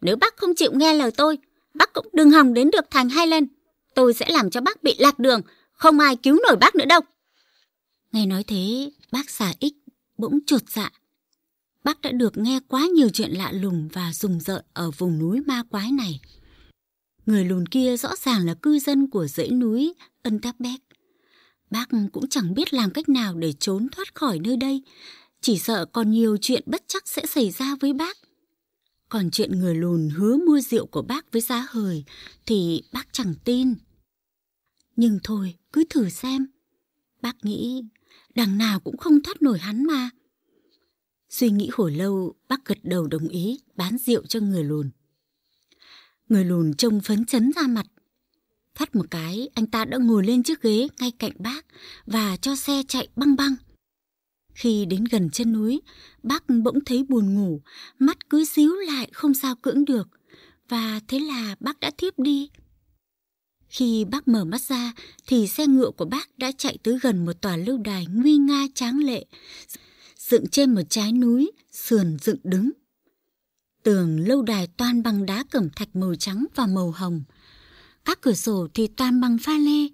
nếu bác không chịu nghe lời tôi, bác cũng đừng hòng đến được thành hai lên Tôi sẽ làm cho bác bị lạc đường, không ai cứu nổi bác nữa đâu. Nghe nói thế, bác xà ích bỗng chuột dạ, bác đã được nghe quá nhiều chuyện lạ lùng và rùng rợn ở vùng núi ma quái này. Người lùn kia rõ ràng là cư dân của dãy núi Ân Tắc Bác. Bác cũng chẳng biết làm cách nào để trốn thoát khỏi nơi đây, chỉ sợ còn nhiều chuyện bất chắc sẽ xảy ra với bác. Còn chuyện người lùn hứa mua rượu của bác với giá hời thì bác chẳng tin. Nhưng thôi, cứ thử xem. Bác nghĩ đằng nào cũng không thoát nổi hắn mà. Suy nghĩ hồi lâu, bác gật đầu đồng ý bán rượu cho người lùn. Người lùn trông phấn chấn ra mặt. phát một cái, anh ta đã ngồi lên chiếc ghế ngay cạnh bác và cho xe chạy băng băng. Khi đến gần chân núi, bác bỗng thấy buồn ngủ, mắt cứ xíu lại không sao cưỡng được. Và thế là bác đã thiếp đi. Khi bác mở mắt ra thì xe ngựa của bác đã chạy tới gần một tòa lâu đài nguy nga tráng lệ dựng trên một trái núi, sườn dựng đứng. Tường lâu đài toan bằng đá cẩm thạch màu trắng và màu hồng. Các cửa sổ thì toan bằng pha lê,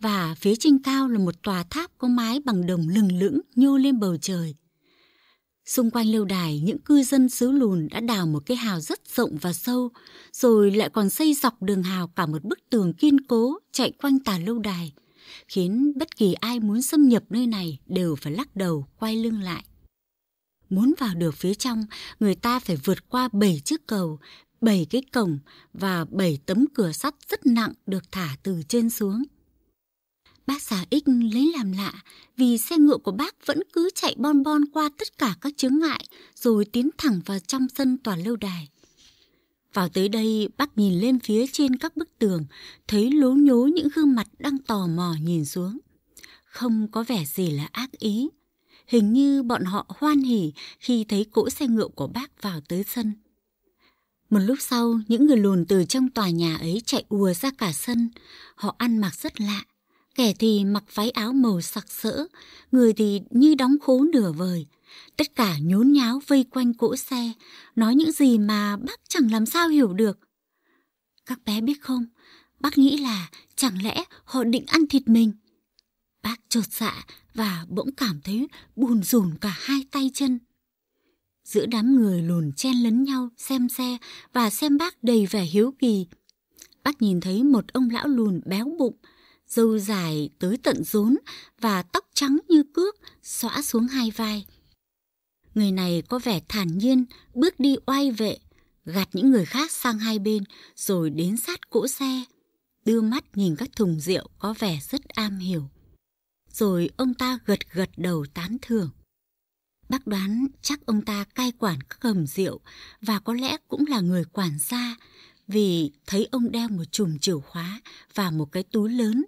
và phía trên cao là một tòa tháp có mái bằng đồng lừng lững nhô lên bầu trời. Xung quanh lâu đài, những cư dân xứ lùn đã đào một cái hào rất rộng và sâu, rồi lại còn xây dọc đường hào cả một bức tường kiên cố chạy quanh tà lâu đài, khiến bất kỳ ai muốn xâm nhập nơi này đều phải lắc đầu quay lưng lại. Muốn vào được phía trong, người ta phải vượt qua 7 chiếc cầu, 7 cái cổng và 7 tấm cửa sắt rất nặng được thả từ trên xuống. Bác xà ích lấy làm lạ vì xe ngựa của bác vẫn cứ chạy bon bon qua tất cả các chướng ngại rồi tiến thẳng vào trong sân tòa lâu đài. Vào tới đây, bác nhìn lên phía trên các bức tường, thấy lố nhố những gương mặt đang tò mò nhìn xuống. Không có vẻ gì là ác ý. Hình như bọn họ hoan hỉ khi thấy cỗ xe ngựa của bác vào tới sân. Một lúc sau, những người lùn từ trong tòa nhà ấy chạy ùa ra cả sân. Họ ăn mặc rất lạ. Kẻ thì mặc váy áo màu sặc sỡ, người thì như đóng khố nửa vời. Tất cả nhốn nháo vây quanh cỗ xe, nói những gì mà bác chẳng làm sao hiểu được. Các bé biết không, bác nghĩ là chẳng lẽ họ định ăn thịt mình. Bác chột dạ và bỗng cảm thấy bùn rùn cả hai tay chân. Giữa đám người lùn chen lấn nhau xem xe và xem bác đầy vẻ hiếu kỳ. Bác nhìn thấy một ông lão lùn béo bụng, dâu dài tới tận rốn và tóc trắng như cước xõa xuống hai vai. Người này có vẻ thản nhiên, bước đi oai vệ, gạt những người khác sang hai bên rồi đến sát cỗ xe đưa mắt nhìn các thùng rượu có vẻ rất am hiểu rồi ông ta gật gật đầu tán thưởng. Bác đoán chắc ông ta cai quản các hầm rượu và có lẽ cũng là người quản gia vì thấy ông đeo một chùm chìa khóa và một cái túi lớn.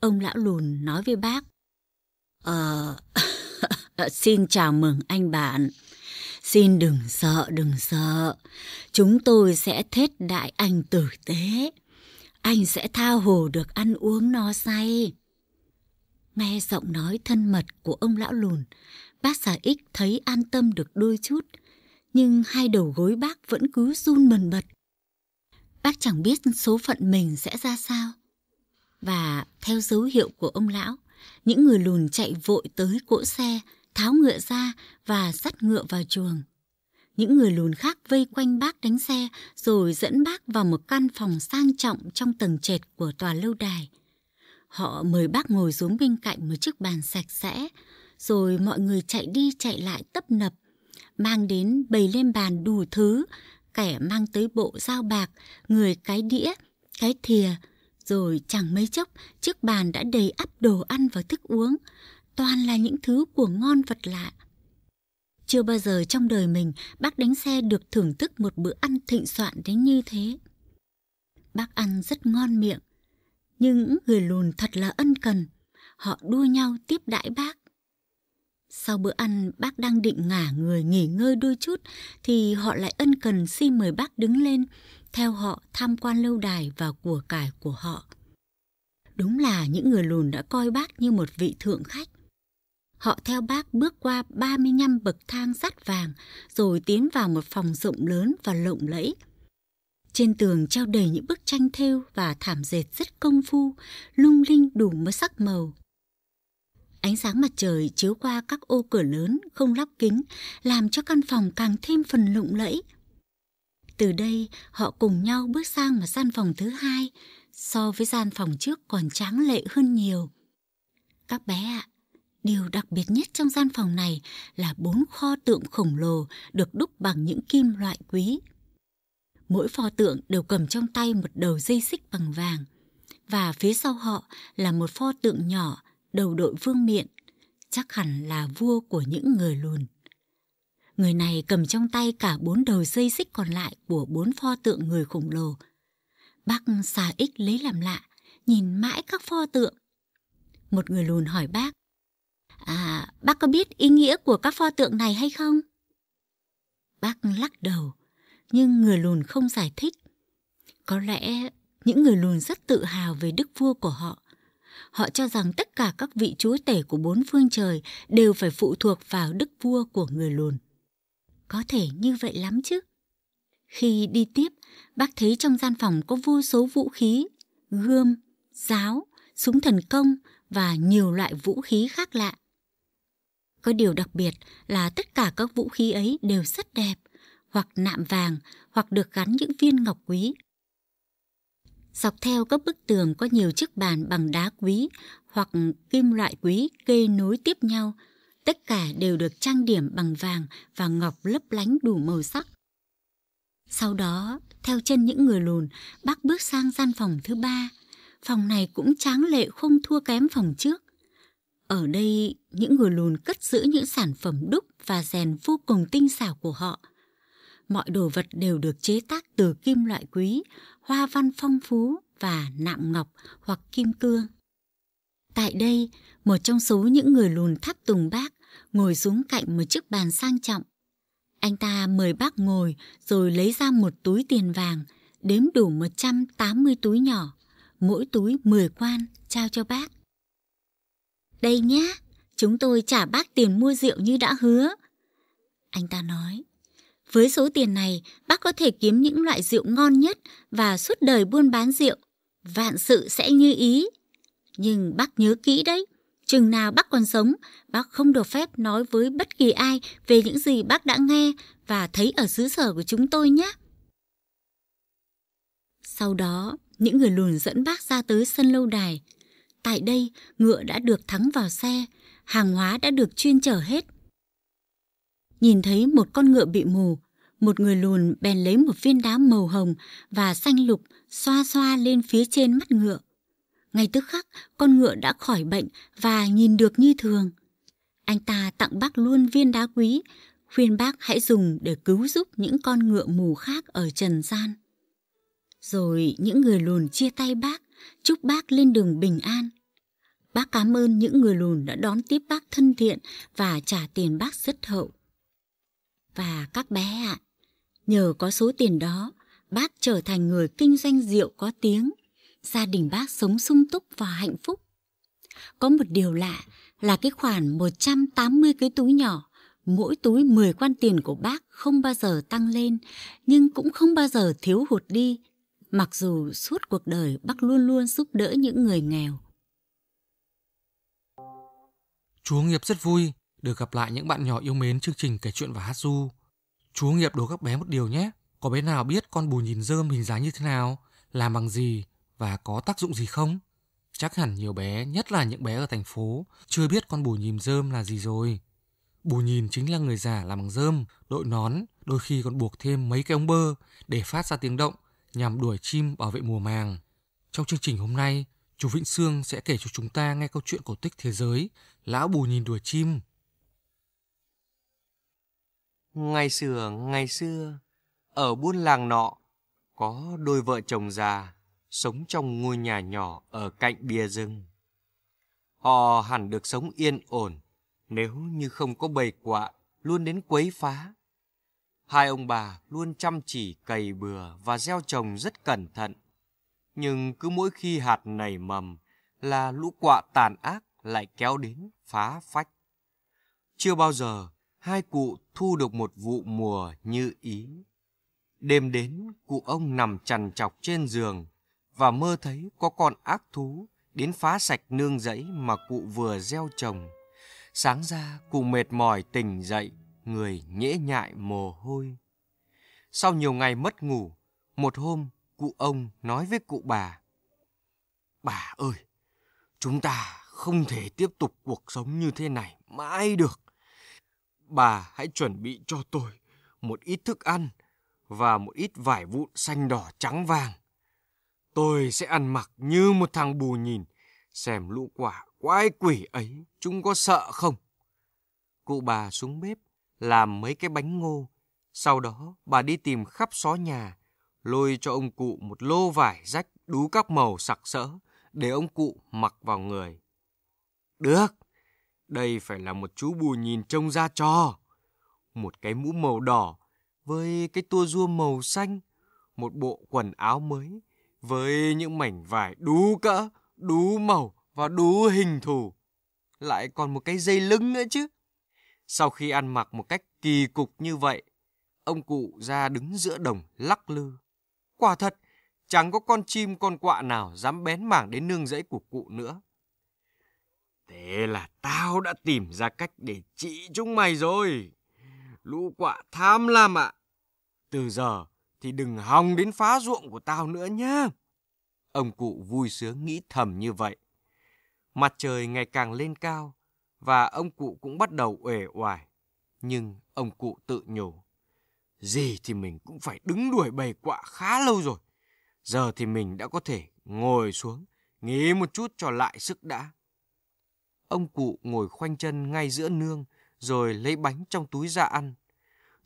Ông lão lùn nói với bác, Ờ, xin chào mừng anh bạn. Xin đừng sợ, đừng sợ. Chúng tôi sẽ thết đại anh tử tế. Anh sẽ tha hồ được ăn uống no say. Nghe giọng nói thân mật của ông lão lùn, bác giả ích thấy an tâm được đôi chút, nhưng hai đầu gối bác vẫn cứ run bần bật. Bác chẳng biết số phận mình sẽ ra sao. Và theo dấu hiệu của ông lão, những người lùn chạy vội tới cỗ xe, tháo ngựa ra và dắt ngựa vào chuồng. Những người lùn khác vây quanh bác đánh xe rồi dẫn bác vào một căn phòng sang trọng trong tầng trệt của tòa lâu đài. Họ mời bác ngồi xuống bên cạnh một chiếc bàn sạch sẽ, rồi mọi người chạy đi chạy lại tấp nập, mang đến bày lên bàn đủ thứ, kẻ mang tới bộ dao bạc, người cái đĩa, cái thìa, rồi chẳng mấy chốc chiếc bàn đã đầy ắp đồ ăn và thức uống, toàn là những thứ của ngon vật lạ. Chưa bao giờ trong đời mình bác đánh xe được thưởng thức một bữa ăn thịnh soạn đến như thế. Bác ăn rất ngon miệng, nhưng người lùn thật là ân cần, họ đua nhau tiếp đãi bác. Sau bữa ăn, bác đang định ngả người nghỉ ngơi đôi chút thì họ lại ân cần xin mời bác đứng lên, theo họ tham quan lâu đài và của cải của họ. Đúng là những người lùn đã coi bác như một vị thượng khách. Họ theo bác bước qua 35 bậc thang sắt vàng rồi tiến vào một phòng rộng lớn và lộng lẫy. Trên tường treo đầy những bức tranh thêu và thảm dệt rất công phu, lung linh đủ mớ sắc màu. Ánh sáng mặt trời chiếu qua các ô cửa lớn không lắp kính, làm cho căn phòng càng thêm phần lộng lẫy. Từ đây, họ cùng nhau bước sang một gian phòng thứ hai, so với gian phòng trước còn tráng lệ hơn nhiều. Các bé ạ, Điều đặc biệt nhất trong gian phòng này là bốn kho tượng khổng lồ được đúc bằng những kim loại quý. Mỗi pho tượng đều cầm trong tay một đầu dây xích bằng vàng. Và phía sau họ là một pho tượng nhỏ, đầu đội vương miện. Chắc hẳn là vua của những người lùn. Người này cầm trong tay cả bốn đầu dây xích còn lại của bốn pho tượng người khổng lồ. Bác xà ích lấy làm lạ, nhìn mãi các pho tượng. Một người lùn hỏi bác. À, bác có biết ý nghĩa của các pho tượng này hay không? Bác lắc đầu nhưng người lùn không giải thích. Có lẽ những người lùn rất tự hào về đức vua của họ. Họ cho rằng tất cả các vị chúa tể của bốn phương trời đều phải phụ thuộc vào đức vua của người lùn. Có thể như vậy lắm chứ. Khi đi tiếp, bác thấy trong gian phòng có vô số vũ khí, gươm, giáo, súng thần công và nhiều loại vũ khí khác lạ. Có điều đặc biệt là tất cả các vũ khí ấy đều rất đẹp, hoặc nạm vàng hoặc được gắn những viên ngọc quý. Dọc theo các bức tường có nhiều chiếc bàn bằng đá quý hoặc kim loại quý kê nối tiếp nhau. Tất cả đều được trang điểm bằng vàng và ngọc lấp lánh đủ màu sắc. Sau đó, theo chân những người lùn, bác bước sang gian phòng thứ ba. Phòng này cũng tráng lệ không thua kém phòng trước. Ở đây, những người lùn cất giữ những sản phẩm đúc và rèn vô cùng tinh xảo của họ mọi đồ vật đều được chế tác từ kim loại quý, hoa văn phong phú và nạm ngọc hoặc kim cương. Tại đây, một trong số những người lùn tháp tùng bác ngồi xuống cạnh một chiếc bàn sang trọng. Anh ta mời bác ngồi rồi lấy ra một túi tiền vàng, đếm đủ 180 túi nhỏ, mỗi túi 10 quan trao cho bác. Đây nhé, chúng tôi trả bác tiền mua rượu như đã hứa. Anh ta nói, với số tiền này, bác có thể kiếm những loại rượu ngon nhất và suốt đời buôn bán rượu. Vạn sự sẽ như ý. Nhưng bác nhớ kỹ đấy, chừng nào bác còn sống, bác không được phép nói với bất kỳ ai về những gì bác đã nghe và thấy ở xứ sở của chúng tôi nhé. Sau đó, những người lùn dẫn bác ra tới sân lâu đài. Tại đây, ngựa đã được thắng vào xe, hàng hóa đã được chuyên chở hết nhìn thấy một con ngựa bị mù, một người lùn bèn lấy một viên đá màu hồng và xanh lục xoa xoa lên phía trên mắt ngựa. Ngay tức khắc, con ngựa đã khỏi bệnh và nhìn được như thường. Anh ta tặng bác luôn viên đá quý, khuyên bác hãy dùng để cứu giúp những con ngựa mù khác ở trần gian. Rồi những người lùn chia tay bác, chúc bác lên đường bình an. Bác cảm ơn những người lùn đã đón tiếp bác thân thiện và trả tiền bác rất hậu và các bé ạ. Nhờ có số tiền đó, bác trở thành người kinh doanh rượu có tiếng. Gia đình bác sống sung túc và hạnh phúc. Có một điều lạ là cái khoản 180 cái túi nhỏ, mỗi túi 10 quan tiền của bác không bao giờ tăng lên, nhưng cũng không bao giờ thiếu hụt đi. Mặc dù suốt cuộc đời bác luôn luôn giúp đỡ những người nghèo. Chúa Nghiệp rất vui được gặp lại những bạn nhỏ yêu mến chương trình kể chuyện và hát du. Chú nghiệp đố các bé một điều nhé. Có bé nào biết con bù nhìn dơm hình dáng như thế nào, làm bằng gì và có tác dụng gì không? Chắc hẳn nhiều bé, nhất là những bé ở thành phố, chưa biết con bù nhìn dơm là gì rồi. Bù nhìn chính là người già làm bằng dơm đội nón, đôi khi còn buộc thêm mấy cái ống bơ để phát ra tiếng động nhằm đuổi chim bảo vệ mùa màng. Trong chương trình hôm nay, chú Vĩnh Sương sẽ kể cho chúng ta nghe câu chuyện cổ tích thế giới Lão Bù nhìn đuổi chim Ngày xưa, ngày xưa, ở buôn làng nọ, có đôi vợ chồng già sống trong ngôi nhà nhỏ ở cạnh bìa rừng. Họ hẳn được sống yên ổn nếu như không có bầy quạ luôn đến quấy phá. Hai ông bà luôn chăm chỉ cày bừa và gieo trồng rất cẩn thận. Nhưng cứ mỗi khi hạt nảy mầm là lũ quạ tàn ác lại kéo đến phá phách. Chưa bao giờ hai cụ thu được một vụ mùa như ý. Đêm đến, cụ ông nằm trằn trọc trên giường và mơ thấy có con ác thú đến phá sạch nương rẫy mà cụ vừa gieo trồng. Sáng ra, cụ mệt mỏi tỉnh dậy, người nhễ nhại mồ hôi. Sau nhiều ngày mất ngủ, một hôm, cụ ông nói với cụ bà. Bà ơi, chúng ta không thể tiếp tục cuộc sống như thế này mãi được bà hãy chuẩn bị cho tôi một ít thức ăn và một ít vải vụn xanh đỏ trắng vàng. Tôi sẽ ăn mặc như một thằng bù nhìn, xem lũ quả quái quỷ ấy chúng có sợ không. Cụ bà xuống bếp, làm mấy cái bánh ngô. Sau đó bà đi tìm khắp xó nhà, lôi cho ông cụ một lô vải rách đủ các màu sặc sỡ để ông cụ mặc vào người. Được, đây phải là một chú bù nhìn trông ra cho Một cái mũ màu đỏ với cái tua rua màu xanh. Một bộ quần áo mới với những mảnh vải đủ cỡ, đủ màu và đủ hình thù. Lại còn một cái dây lưng nữa chứ. Sau khi ăn mặc một cách kỳ cục như vậy, ông cụ ra đứng giữa đồng lắc lư. Quả thật, chẳng có con chim con quạ nào dám bén mảng đến nương rẫy của cụ nữa. Thế là tao đã tìm ra cách để trị chúng mày rồi. Lũ quạ tham lam ạ. Từ giờ thì đừng hòng đến phá ruộng của tao nữa nhá. Ông cụ vui sướng nghĩ thầm như vậy. Mặt trời ngày càng lên cao và ông cụ cũng bắt đầu uể oải. Nhưng ông cụ tự nhủ. Gì thì mình cũng phải đứng đuổi bầy quạ khá lâu rồi. Giờ thì mình đã có thể ngồi xuống, nghỉ một chút cho lại sức đã ông cụ ngồi khoanh chân ngay giữa nương, rồi lấy bánh trong túi ra ăn.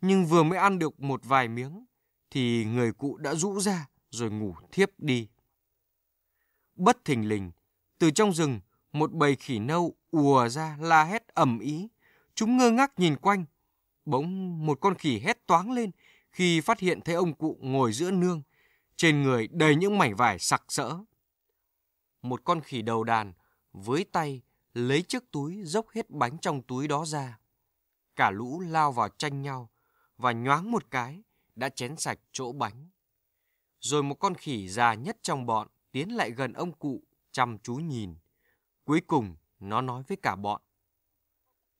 Nhưng vừa mới ăn được một vài miếng, thì người cụ đã rũ ra rồi ngủ thiếp đi. Bất thình lình, từ trong rừng, một bầy khỉ nâu ùa ra la hét ầm ý. Chúng ngơ ngác nhìn quanh. Bỗng một con khỉ hét toáng lên khi phát hiện thấy ông cụ ngồi giữa nương, trên người đầy những mảnh vải sặc sỡ. Một con khỉ đầu đàn với tay lấy chiếc túi dốc hết bánh trong túi đó ra. Cả lũ lao vào tranh nhau và nhoáng một cái đã chén sạch chỗ bánh. Rồi một con khỉ già nhất trong bọn tiến lại gần ông cụ chăm chú nhìn. Cuối cùng nó nói với cả bọn.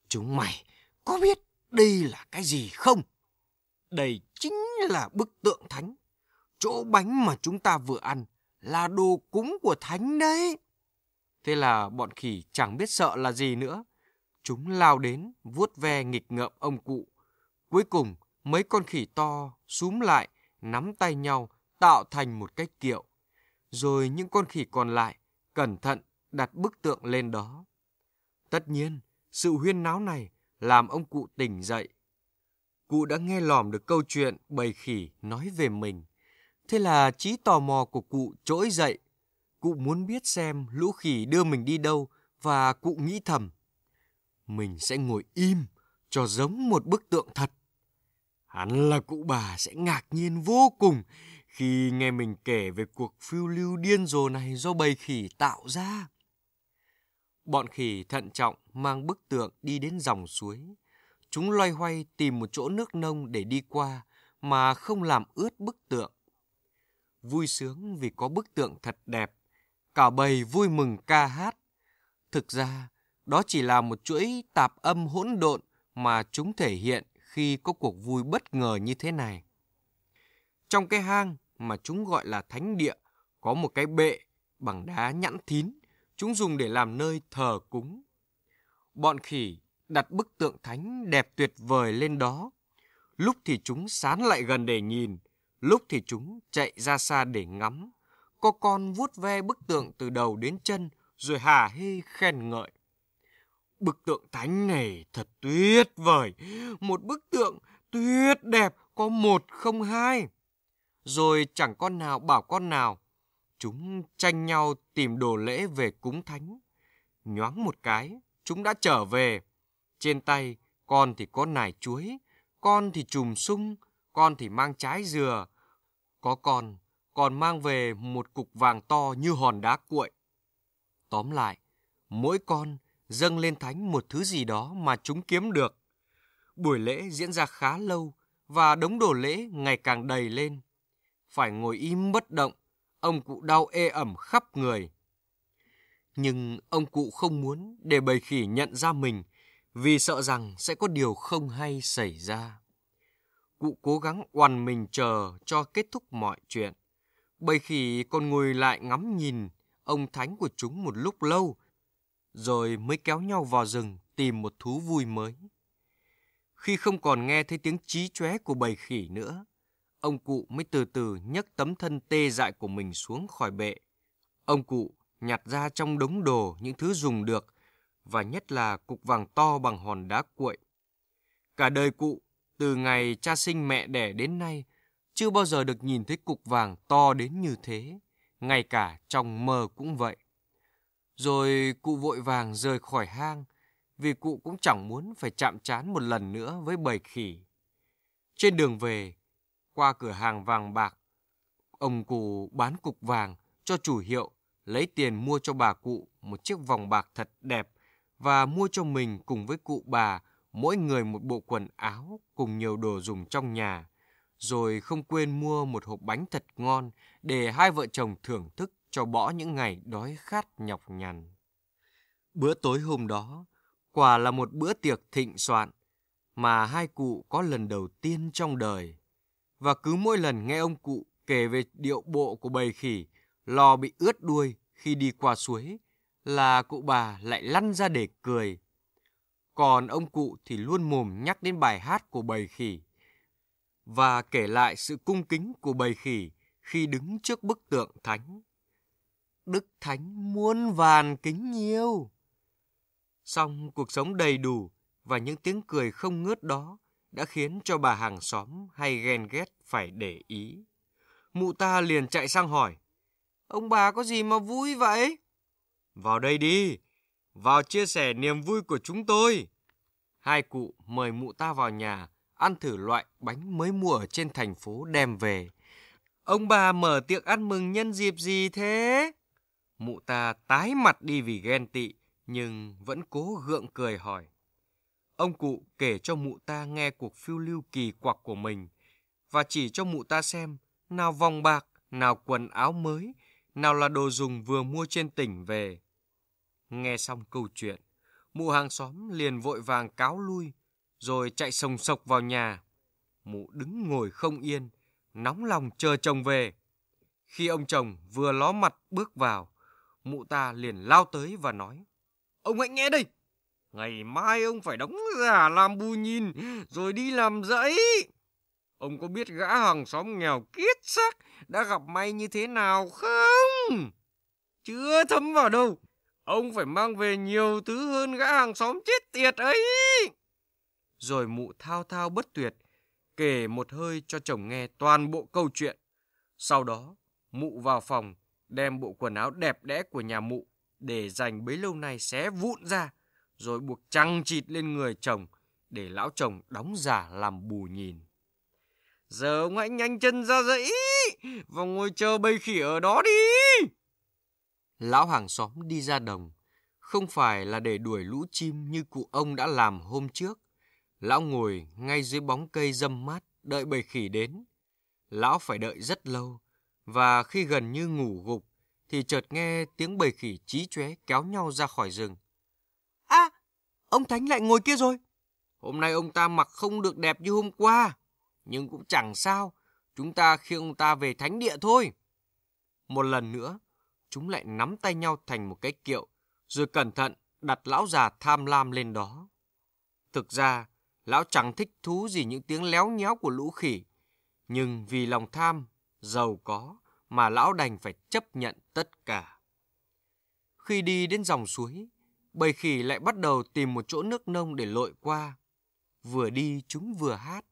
Chúng mày có biết đây là cái gì không? Đây chính là bức tượng thánh. Chỗ bánh mà chúng ta vừa ăn là đồ cúng của thánh đấy. Thế là bọn khỉ chẳng biết sợ là gì nữa. Chúng lao đến, vuốt ve nghịch ngợm ông cụ. Cuối cùng, mấy con khỉ to súm lại, nắm tay nhau, tạo thành một cách kiệu. Rồi những con khỉ còn lại, cẩn thận đặt bức tượng lên đó. Tất nhiên, sự huyên náo này làm ông cụ tỉnh dậy. Cụ đã nghe lỏm được câu chuyện bầy khỉ nói về mình. Thế là trí tò mò của cụ trỗi dậy Cụ muốn biết xem lũ khỉ đưa mình đi đâu và cụ nghĩ thầm. Mình sẽ ngồi im cho giống một bức tượng thật. Hắn là cụ bà sẽ ngạc nhiên vô cùng khi nghe mình kể về cuộc phiêu lưu điên rồ này do bầy khỉ tạo ra. Bọn khỉ thận trọng mang bức tượng đi đến dòng suối. Chúng loay hoay tìm một chỗ nước nông để đi qua mà không làm ướt bức tượng. Vui sướng vì có bức tượng thật đẹp cả bầy vui mừng ca hát. Thực ra, đó chỉ là một chuỗi tạp âm hỗn độn mà chúng thể hiện khi có cuộc vui bất ngờ như thế này. Trong cái hang mà chúng gọi là thánh địa, có một cái bệ bằng đá nhẵn thín, chúng dùng để làm nơi thờ cúng. Bọn khỉ đặt bức tượng thánh đẹp tuyệt vời lên đó. Lúc thì chúng sán lại gần để nhìn, lúc thì chúng chạy ra xa để ngắm. Cô con vuốt ve bức tượng từ đầu đến chân, rồi hà hê khen ngợi. Bức tượng thánh này thật tuyệt vời, một bức tượng tuyệt đẹp có một không hai. Rồi chẳng con nào bảo con nào, chúng tranh nhau tìm đồ lễ về cúng thánh. Nhoáng một cái, chúng đã trở về. Trên tay, con thì có nải chuối, con thì chùm sung, con thì mang trái dừa. Có con còn mang về một cục vàng to như hòn đá cuội. Tóm lại, mỗi con dâng lên thánh một thứ gì đó mà chúng kiếm được. Buổi lễ diễn ra khá lâu và đống đồ lễ ngày càng đầy lên. Phải ngồi im bất động, ông cụ đau ê ẩm khắp người. Nhưng ông cụ không muốn để bầy khỉ nhận ra mình vì sợ rằng sẽ có điều không hay xảy ra. Cụ cố gắng oằn mình chờ cho kết thúc mọi chuyện. Bầy khỉ còn ngồi lại ngắm nhìn ông thánh của chúng một lúc lâu, rồi mới kéo nhau vào rừng tìm một thú vui mới. Khi không còn nghe thấy tiếng chí chóe của bầy khỉ nữa, ông cụ mới từ từ nhấc tấm thân tê dại của mình xuống khỏi bệ. Ông cụ nhặt ra trong đống đồ những thứ dùng được và nhất là cục vàng to bằng hòn đá cuội. Cả đời cụ, từ ngày cha sinh mẹ đẻ đến nay, chưa bao giờ được nhìn thấy cục vàng to đến như thế, ngay cả trong mơ cũng vậy. Rồi cụ vội vàng rời khỏi hang, vì cụ cũng chẳng muốn phải chạm trán một lần nữa với bầy khỉ. Trên đường về, qua cửa hàng vàng bạc, ông cụ bán cục vàng cho chủ hiệu lấy tiền mua cho bà cụ một chiếc vòng bạc thật đẹp và mua cho mình cùng với cụ bà mỗi người một bộ quần áo cùng nhiều đồ dùng trong nhà rồi không quên mua một hộp bánh thật ngon để hai vợ chồng thưởng thức cho bỏ những ngày đói khát nhọc nhằn. Bữa tối hôm đó, quả là một bữa tiệc thịnh soạn mà hai cụ có lần đầu tiên trong đời. Và cứ mỗi lần nghe ông cụ kể về điệu bộ của bầy khỉ, lò bị ướt đuôi khi đi qua suối, là cụ bà lại lăn ra để cười. Còn ông cụ thì luôn mồm nhắc đến bài hát của bầy khỉ và kể lại sự cung kính của bầy khỉ khi đứng trước bức tượng thánh. Đức Thánh muôn vàn kính nhiều. Song cuộc sống đầy đủ và những tiếng cười không ngớt đó đã khiến cho bà hàng xóm hay ghen ghét phải để ý. Mụ ta liền chạy sang hỏi, ông bà có gì mà vui vậy? Vào đây đi, vào chia sẻ niềm vui của chúng tôi. Hai cụ mời mụ ta vào nhà ăn thử loại bánh mới mua ở trên thành phố đem về. Ông bà mở tiệc ăn mừng nhân dịp gì thế? Mụ ta tái mặt đi vì ghen tị, nhưng vẫn cố gượng cười hỏi. Ông cụ kể cho mụ ta nghe cuộc phiêu lưu kỳ quặc của mình và chỉ cho mụ ta xem nào vòng bạc, nào quần áo mới, nào là đồ dùng vừa mua trên tỉnh về. Nghe xong câu chuyện, mụ hàng xóm liền vội vàng cáo lui rồi chạy sồng sộc vào nhà. Mụ đứng ngồi không yên, nóng lòng chờ chồng về. Khi ông chồng vừa ló mặt bước vào, mụ ta liền lao tới và nói. Ông hãy nghe đây, ngày mai ông phải đóng giả làm bù nhìn rồi đi làm dãy. Ông có biết gã hàng xóm nghèo kiết xác đã gặp may như thế nào không? Chưa thấm vào đâu, ông phải mang về nhiều thứ hơn gã hàng xóm chết tiệt ấy rồi mụ thao thao bất tuyệt, kể một hơi cho chồng nghe toàn bộ câu chuyện. Sau đó, mụ vào phòng, đem bộ quần áo đẹp đẽ của nhà mụ để dành bấy lâu nay xé vụn ra, rồi buộc chăng chịt lên người chồng để lão chồng đóng giả làm bù nhìn. Giờ ông hãy nhanh chân ra dãy và ngồi chờ bầy khỉ ở đó đi. Lão hàng xóm đi ra đồng, không phải là để đuổi lũ chim như cụ ông đã làm hôm trước, Lão ngồi ngay dưới bóng cây râm mát đợi bầy khỉ đến. Lão phải đợi rất lâu và khi gần như ngủ gục thì chợt nghe tiếng bầy khỉ chí chóe kéo nhau ra khỏi rừng. A, ông Thánh lại ngồi kia rồi. Hôm nay ông ta mặc không được đẹp như hôm qua, nhưng cũng chẳng sao, chúng ta khiêng ông ta về thánh địa thôi. Một lần nữa, chúng lại nắm tay nhau thành một cái kiệu, rồi cẩn thận đặt lão già tham lam lên đó. Thực ra, lão chẳng thích thú gì những tiếng léo nhéo của lũ khỉ. Nhưng vì lòng tham, giàu có mà lão đành phải chấp nhận tất cả. Khi đi đến dòng suối, bầy khỉ lại bắt đầu tìm một chỗ nước nông để lội qua. Vừa đi chúng vừa hát.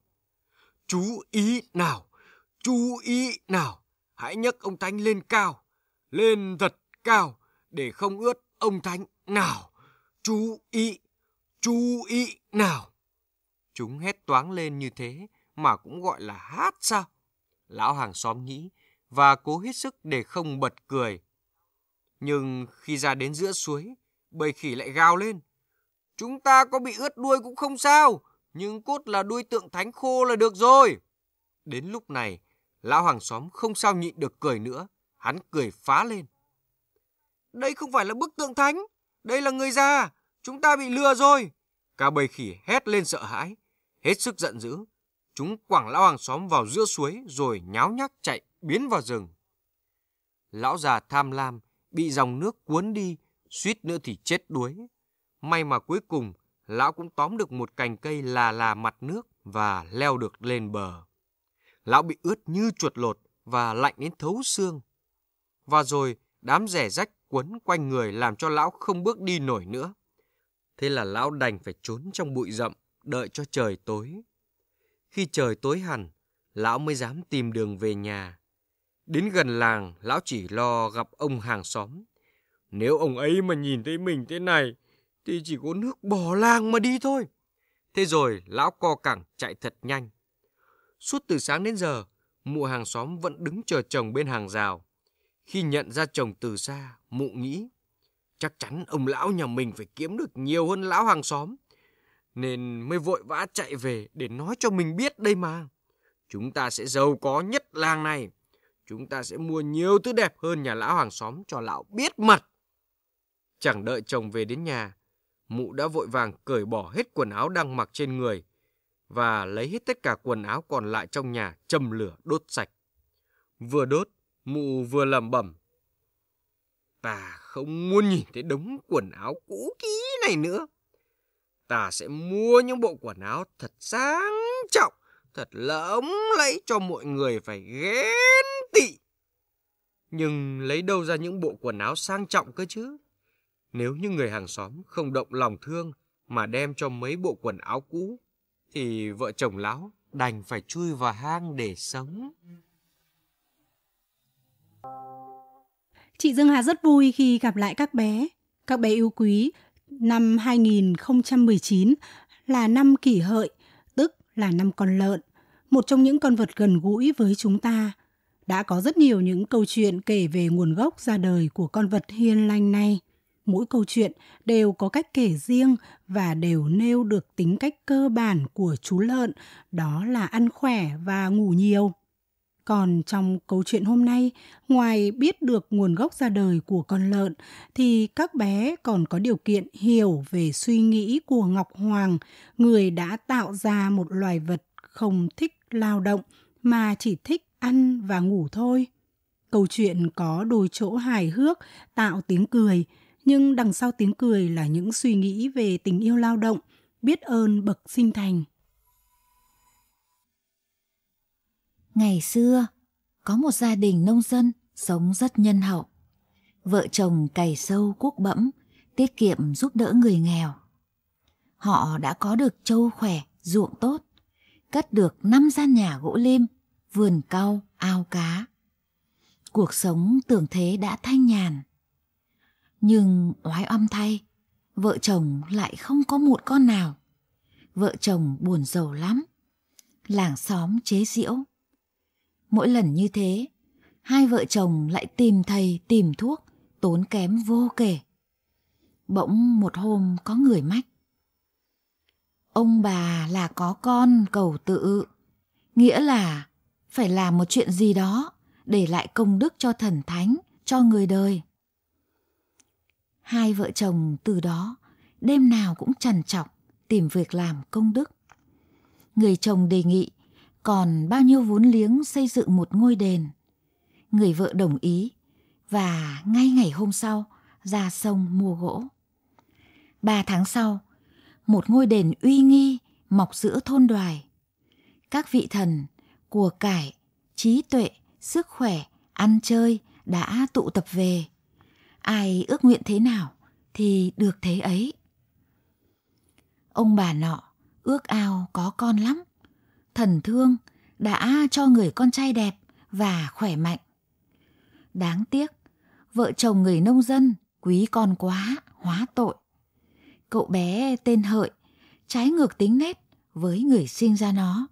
Chú ý nào, chú ý nào, hãy nhấc ông Thánh lên cao, lên thật cao để không ướt ông Thánh nào. Chú ý, chú ý nào. Chúng hét toáng lên như thế mà cũng gọi là hát sao? Lão hàng xóm nghĩ và cố hết sức để không bật cười. Nhưng khi ra đến giữa suối, bầy khỉ lại gào lên. Chúng ta có bị ướt đuôi cũng không sao, nhưng cốt là đuôi tượng thánh khô là được rồi. Đến lúc này, lão hàng xóm không sao nhịn được cười nữa, hắn cười phá lên. Đây không phải là bức tượng thánh, đây là người già, chúng ta bị lừa rồi. Cả bầy khỉ hét lên sợ hãi, hết sức giận dữ. Chúng quẳng lão hàng xóm vào giữa suối rồi nháo nhác chạy biến vào rừng. Lão già tham lam, bị dòng nước cuốn đi, suýt nữa thì chết đuối. May mà cuối cùng, lão cũng tóm được một cành cây là là mặt nước và leo được lên bờ. Lão bị ướt như chuột lột và lạnh đến thấu xương. Và rồi, đám rẻ rách quấn quanh người làm cho lão không bước đi nổi nữa. Thế là lão đành phải trốn trong bụi rậm đợi cho trời tối. Khi trời tối hẳn, lão mới dám tìm đường về nhà. Đến gần làng, lão chỉ lo gặp ông hàng xóm. Nếu ông ấy mà nhìn thấy mình thế này, thì chỉ có nước bỏ làng mà đi thôi. Thế rồi, lão co cẳng chạy thật nhanh. Suốt từ sáng đến giờ, mụ hàng xóm vẫn đứng chờ chồng bên hàng rào. Khi nhận ra chồng từ xa, mụ nghĩ, chắc chắn ông lão nhà mình phải kiếm được nhiều hơn lão hàng xóm nên mới vội vã chạy về để nói cho mình biết đây mà. Chúng ta sẽ giàu có nhất làng này. Chúng ta sẽ mua nhiều thứ đẹp hơn nhà lão hàng xóm cho lão biết mặt. Chẳng đợi chồng về đến nhà, mụ đã vội vàng cởi bỏ hết quần áo đang mặc trên người và lấy hết tất cả quần áo còn lại trong nhà châm lửa đốt sạch. Vừa đốt, mụ vừa lẩm bẩm. Ta không muốn nhìn thấy đống quần áo cũ kỹ này nữa ta sẽ mua những bộ quần áo thật sang trọng, thật lẫm lẫy cho mọi người phải ghét tị. Nhưng lấy đâu ra những bộ quần áo sang trọng cơ chứ? Nếu như người hàng xóm không động lòng thương mà đem cho mấy bộ quần áo cũ, thì vợ chồng lão đành phải chui vào hang để sống. Chị Dương Hà rất vui khi gặp lại các bé. Các bé yêu quý Năm 2019 là năm kỷ hợi, tức là năm con lợn, một trong những con vật gần gũi với chúng ta. Đã có rất nhiều những câu chuyện kể về nguồn gốc ra đời của con vật hiền lành này. Mỗi câu chuyện đều có cách kể riêng và đều nêu được tính cách cơ bản của chú lợn, đó là ăn khỏe và ngủ nhiều. Còn trong câu chuyện hôm nay, ngoài biết được nguồn gốc ra đời của con lợn thì các bé còn có điều kiện hiểu về suy nghĩ của Ngọc Hoàng, người đã tạo ra một loài vật không thích lao động mà chỉ thích ăn và ngủ thôi. Câu chuyện có đôi chỗ hài hước, tạo tiếng cười, nhưng đằng sau tiếng cười là những suy nghĩ về tình yêu lao động, biết ơn bậc sinh thành. Ngày xưa, có một gia đình nông dân sống rất nhân hậu. Vợ chồng cày sâu cuốc bẫm, tiết kiệm giúp đỡ người nghèo. Họ đã có được trâu khỏe, ruộng tốt, cất được năm gian nhà gỗ lim, vườn cau, ao cá. Cuộc sống tưởng thế đã thanh nhàn. Nhưng oái oăm thay, vợ chồng lại không có một con nào. Vợ chồng buồn giàu lắm. Làng xóm chế giễu Mỗi lần như thế, hai vợ chồng lại tìm thầy tìm thuốc, tốn kém vô kể. Bỗng một hôm có người mách. Ông bà là có con cầu tự, nghĩa là phải làm một chuyện gì đó để lại công đức cho thần thánh, cho người đời. Hai vợ chồng từ đó đêm nào cũng trằn trọc tìm việc làm công đức. Người chồng đề nghị còn bao nhiêu vốn liếng xây dựng một ngôi đền. Người vợ đồng ý và ngay ngày hôm sau ra sông mua gỗ. Ba tháng sau, một ngôi đền uy nghi mọc giữa thôn đoài. Các vị thần, của cải, trí tuệ, sức khỏe, ăn chơi đã tụ tập về. Ai ước nguyện thế nào thì được thế ấy. Ông bà nọ ước ao có con lắm thần thương đã cho người con trai đẹp và khỏe mạnh. Đáng tiếc, vợ chồng người nông dân quý con quá, hóa tội. Cậu bé tên Hợi, trái ngược tính nét với người sinh ra nó.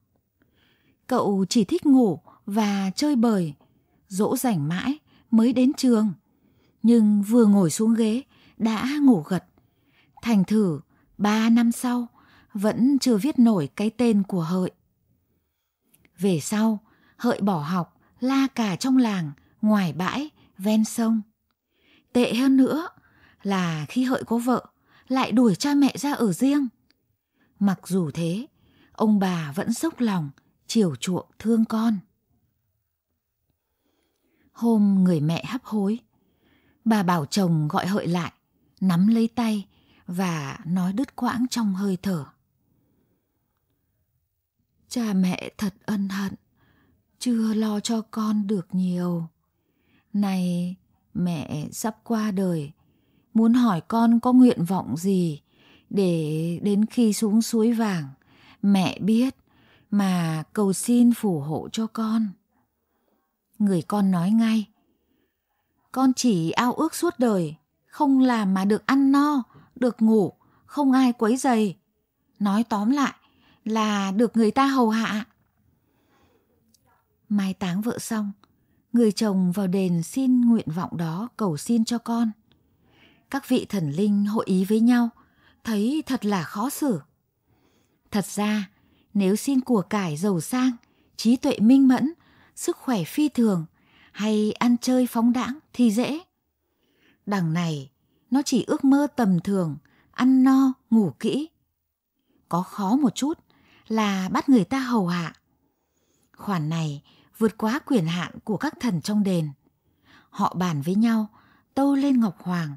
Cậu chỉ thích ngủ và chơi bời, dỗ rảnh mãi mới đến trường. Nhưng vừa ngồi xuống ghế đã ngủ gật. Thành thử, ba năm sau vẫn chưa viết nổi cái tên của Hợi. Về sau, hợi bỏ học, la cả trong làng, ngoài bãi, ven sông. Tệ hơn nữa là khi hợi có vợ, lại đuổi cha mẹ ra ở riêng. Mặc dù thế, ông bà vẫn sốc lòng, chiều chuộng thương con. Hôm người mẹ hấp hối, bà bảo chồng gọi hợi lại, nắm lấy tay và nói đứt quãng trong hơi thở cha mẹ thật ân hận chưa lo cho con được nhiều này mẹ sắp qua đời muốn hỏi con có nguyện vọng gì để đến khi xuống suối vàng mẹ biết mà cầu xin phù hộ cho con người con nói ngay con chỉ ao ước suốt đời không làm mà được ăn no được ngủ không ai quấy dày nói tóm lại là được người ta hầu hạ. Mai táng vợ xong, người chồng vào đền xin nguyện vọng đó cầu xin cho con. Các vị thần linh hội ý với nhau, thấy thật là khó xử. Thật ra, nếu xin của cải giàu sang, trí tuệ minh mẫn, sức khỏe phi thường hay ăn chơi phóng đãng thì dễ. Đằng này, nó chỉ ước mơ tầm thường, ăn no, ngủ kỹ. Có khó một chút là bắt người ta hầu hạ. Khoản này vượt quá quyền hạn của các thần trong đền. Họ bàn với nhau, tâu lên Ngọc Hoàng.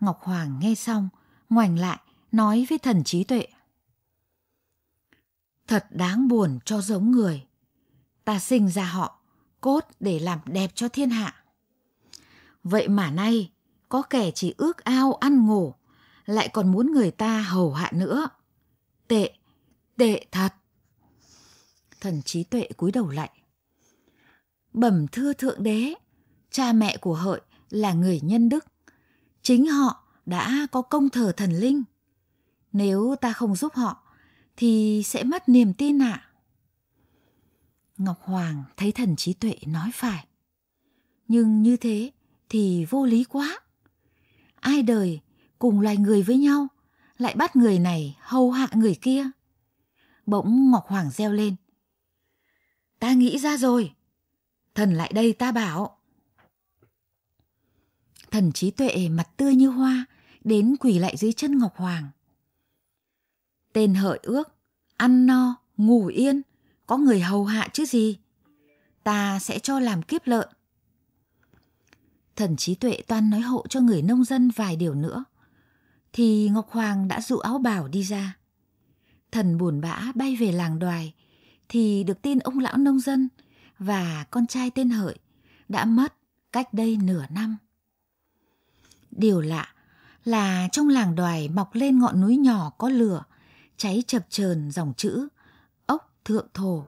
Ngọc Hoàng nghe xong, ngoảnh lại, nói với thần trí tuệ. Thật đáng buồn cho giống người. Ta sinh ra họ, cốt để làm đẹp cho thiên hạ. Vậy mà nay, có kẻ chỉ ước ao ăn ngủ, lại còn muốn người ta hầu hạ nữa. Tệ, tệ thật. Thần trí tuệ cúi đầu lại. Bẩm thưa thượng đế, cha mẹ của hợi là người nhân đức. Chính họ đã có công thờ thần linh. Nếu ta không giúp họ, thì sẽ mất niềm tin ạ. Ngọc Hoàng thấy thần trí tuệ nói phải. Nhưng như thế thì vô lý quá. Ai đời cùng loài người với nhau lại bắt người này hầu hạ người kia. Bỗng Ngọc Hoàng reo lên. Ta nghĩ ra rồi. Thần lại đây ta bảo. Thần trí tuệ mặt tươi như hoa, đến quỳ lại dưới chân Ngọc Hoàng. Tên hợi ước, ăn no, ngủ yên, có người hầu hạ chứ gì. Ta sẽ cho làm kiếp lợn. Thần trí tuệ toan nói hộ cho người nông dân vài điều nữa. Thì Ngọc Hoàng đã dụ áo bảo đi ra thần buồn bã bay về làng đoài thì được tin ông lão nông dân và con trai tên Hợi đã mất cách đây nửa năm. Điều lạ là trong làng đoài mọc lên ngọn núi nhỏ có lửa, cháy chập chờn dòng chữ ốc thượng thổ.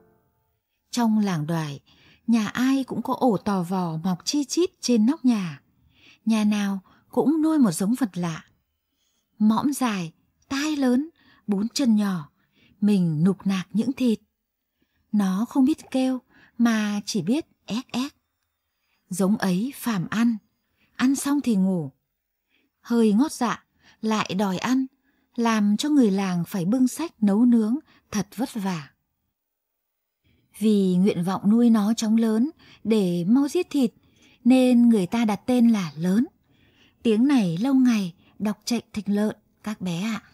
Trong làng đoài, nhà ai cũng có ổ tò vò mọc chi chít trên nóc nhà. Nhà nào cũng nuôi một giống vật lạ. Mõm dài, tai lớn, bốn chân nhỏ, mình nục nạc những thịt. Nó không biết kêu mà chỉ biết éc éc. Giống ấy phàm ăn, ăn xong thì ngủ. Hơi ngót dạ, lại đòi ăn, làm cho người làng phải bưng sách nấu nướng thật vất vả. Vì nguyện vọng nuôi nó chóng lớn để mau giết thịt nên người ta đặt tên là lớn. Tiếng này lâu ngày đọc chạy thành lợn các bé ạ. À.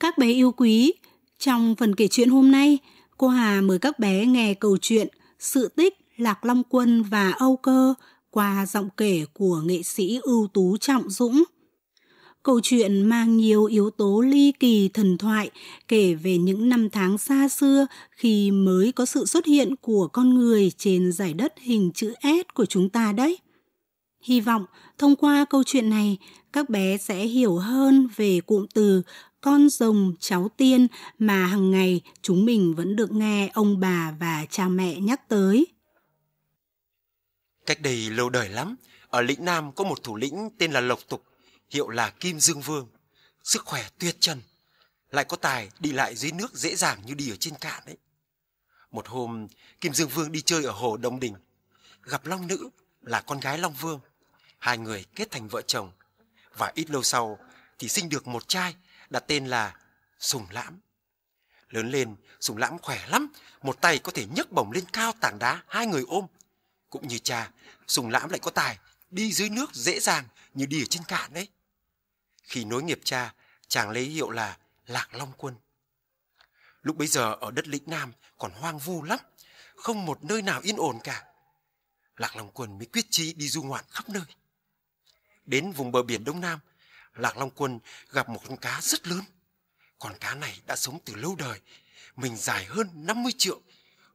Các bé yêu quý, trong phần kể chuyện hôm nay, cô Hà mời các bé nghe câu chuyện Sự tích Lạc Long Quân và Âu Cơ qua giọng kể của nghệ sĩ ưu tú Trọng Dũng. Câu chuyện mang nhiều yếu tố ly kỳ thần thoại kể về những năm tháng xa xưa khi mới có sự xuất hiện của con người trên giải đất hình chữ S của chúng ta đấy. Hy vọng thông qua câu chuyện này, các bé sẽ hiểu hơn về cụm từ con rồng, cháu tiên mà hàng ngày chúng mình vẫn được nghe ông bà và cha mẹ nhắc tới. Cách đây lâu đời lắm, ở lĩnh Nam có một thủ lĩnh tên là Lộc Tục, hiệu là Kim Dương Vương, sức khỏe tuyệt trần, lại có tài đi lại dưới nước dễ dàng như đi ở trên cạn ấy Một hôm, Kim Dương Vương đi chơi ở hồ Đông Đình, gặp Long Nữ là con gái Long Vương. Hai người kết thành vợ chồng và ít lâu sau thì sinh được một trai đặt tên là Sùng Lãm. Lớn lên, Sùng Lãm khỏe lắm, một tay có thể nhấc bổng lên cao tảng đá hai người ôm. Cũng như cha, Sùng Lãm lại có tài, đi dưới nước dễ dàng như đi ở trên cạn đấy. Khi nối nghiệp cha, chàng lấy hiệu là Lạc Long Quân. Lúc bấy giờ ở đất lĩnh Nam còn hoang vu lắm, không một nơi nào yên ổn cả. Lạc Long Quân mới quyết chí đi du ngoạn khắp nơi. Đến vùng bờ biển Đông Nam, Lạc Long Quân gặp một con cá rất lớn. Con cá này đã sống từ lâu đời, mình dài hơn 50 triệu,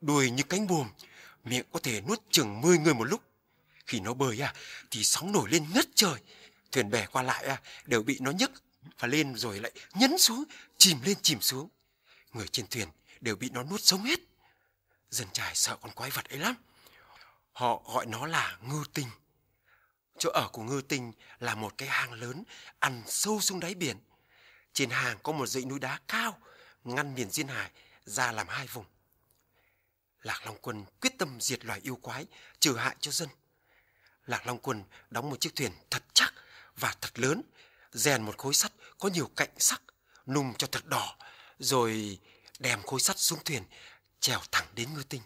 đuôi như cánh buồm, miệng có thể nuốt chừng 10 người một lúc. Khi nó bơi à, thì sóng nổi lên ngất trời, thuyền bè qua lại à, đều bị nó nhấc và lên rồi lại nhấn xuống, chìm lên chìm xuống. Người trên thuyền đều bị nó nuốt sống hết. Dân trài sợ con quái vật ấy lắm. Họ gọi nó là ngư tinh. Chỗ ở của ngư tinh là một cái hang lớn ăn sâu xuống đáy biển. Trên hang có một dãy núi đá cao ngăn miền duyên hải ra làm hai vùng. Lạc Long Quân quyết tâm diệt loài yêu quái, trừ hại cho dân. Lạc Long Quân đóng một chiếc thuyền thật chắc và thật lớn, rèn một khối sắt có nhiều cạnh sắc, nung cho thật đỏ, rồi đem khối sắt xuống thuyền, trèo thẳng đến ngư tinh.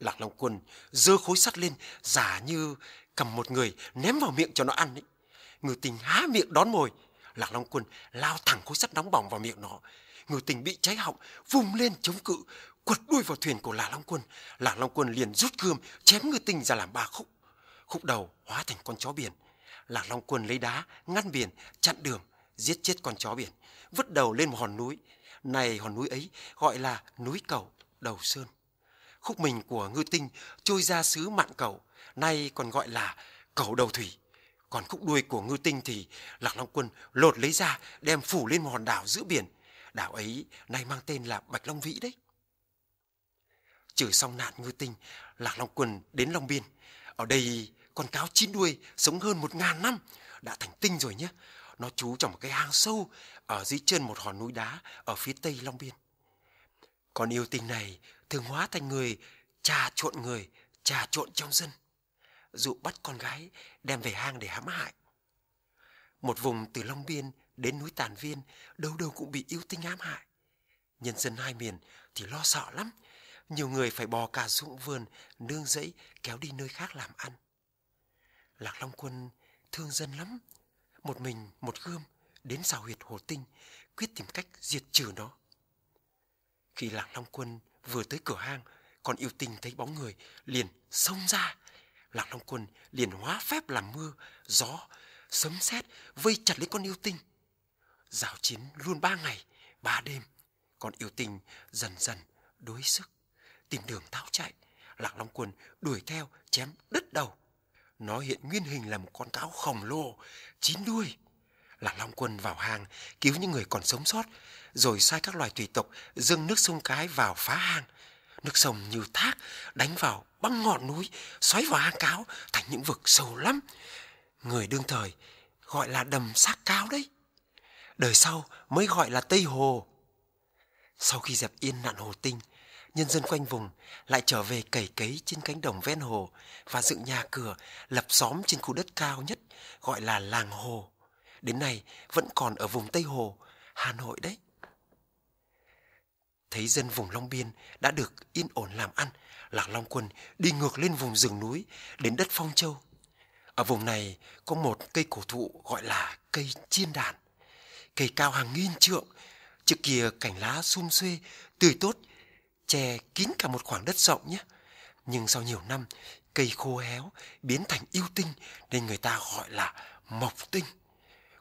Lạc Long Quân dơ khối sắt lên, giả như cầm một người ném vào miệng cho nó ăn ấy. Người tình há miệng đón mồi, Lạc Long Quân lao thẳng khối sắt nóng bỏng vào miệng nó. Người tình bị cháy họng, vùng lên chống cự, quật đuôi vào thuyền của Lạc Long Quân. Lạc Long Quân liền rút gươm, chém người tình ra làm ba khúc. Khúc đầu hóa thành con chó biển. Lạc Long Quân lấy đá, ngăn biển, chặn đường, giết chết con chó biển, vứt đầu lên một hòn núi. Này hòn núi ấy gọi là núi cầu, đầu sơn. Khúc mình của ngư tinh trôi ra xứ mạn cầu, nay còn gọi là cầu đầu thủy. Còn khúc đuôi của ngư tinh thì Lạc Long Quân lột lấy ra đem phủ lên một hòn đảo giữa biển. Đảo ấy nay mang tên là Bạch Long Vĩ đấy. Trừ xong nạn ngư tinh, Lạc Long Quân đến Long Biên. Ở đây con cáo chín đuôi sống hơn một ngàn năm, đã thành tinh rồi nhé. Nó trú trong một cái hang sâu ở dưới chân một hòn núi đá ở phía tây Long Biên. Con yêu tinh này thường hóa thành người trà trộn người, trà trộn trong dân dụ bắt con gái đem về hang để hãm hại. Một vùng từ Long Biên đến núi Tản Viên đâu đâu cũng bị yêu tinh ám hại. Nhân dân hai miền thì lo sợ lắm, nhiều người phải bò cả ruộng vườn, nương rẫy kéo đi nơi khác làm ăn. Lạc Long Quân thương dân lắm, một mình một gươm đến xào huyệt hồ tinh, quyết tìm cách diệt trừ nó. Khi Lạc Long Quân vừa tới cửa hang, con yêu tinh thấy bóng người liền xông ra Lạc Long Quân liền hóa phép làm mưa, gió, sấm sét vây chặt lấy con yêu tinh. Giao chiến luôn ba ngày, ba đêm, con yêu tinh dần dần đối sức, tìm đường tháo chạy. Lạc Long Quân đuổi theo chém đứt đầu. Nó hiện nguyên hình là một con cáo khổng lồ, chín đuôi. Lạc Long Quân vào hang cứu những người còn sống sót, rồi sai các loài tùy tộc dâng nước sông cái vào phá hang. Nước sông như thác đánh vào băng ngọn núi, xoáy vào hang cáo thành những vực sâu lắm. Người đương thời gọi là đầm xác cáo đấy. Đời sau mới gọi là Tây Hồ. Sau khi dẹp yên nạn hồ tinh, nhân dân quanh vùng lại trở về cày cấy trên cánh đồng ven hồ và dựng nhà cửa lập xóm trên khu đất cao nhất gọi là làng hồ. Đến nay vẫn còn ở vùng Tây Hồ, Hà Nội đấy thấy dân vùng Long Biên đã được yên ổn làm ăn, Lạc Long Quân đi ngược lên vùng rừng núi đến đất Phong Châu. Ở vùng này có một cây cổ thụ gọi là cây chiên đàn. Cây cao hàng nghìn trượng, trước kia cảnh lá sum xuê, tươi tốt, che kín cả một khoảng đất rộng nhé. Nhưng sau nhiều năm, cây khô héo biến thành yêu tinh nên người ta gọi là mộc tinh.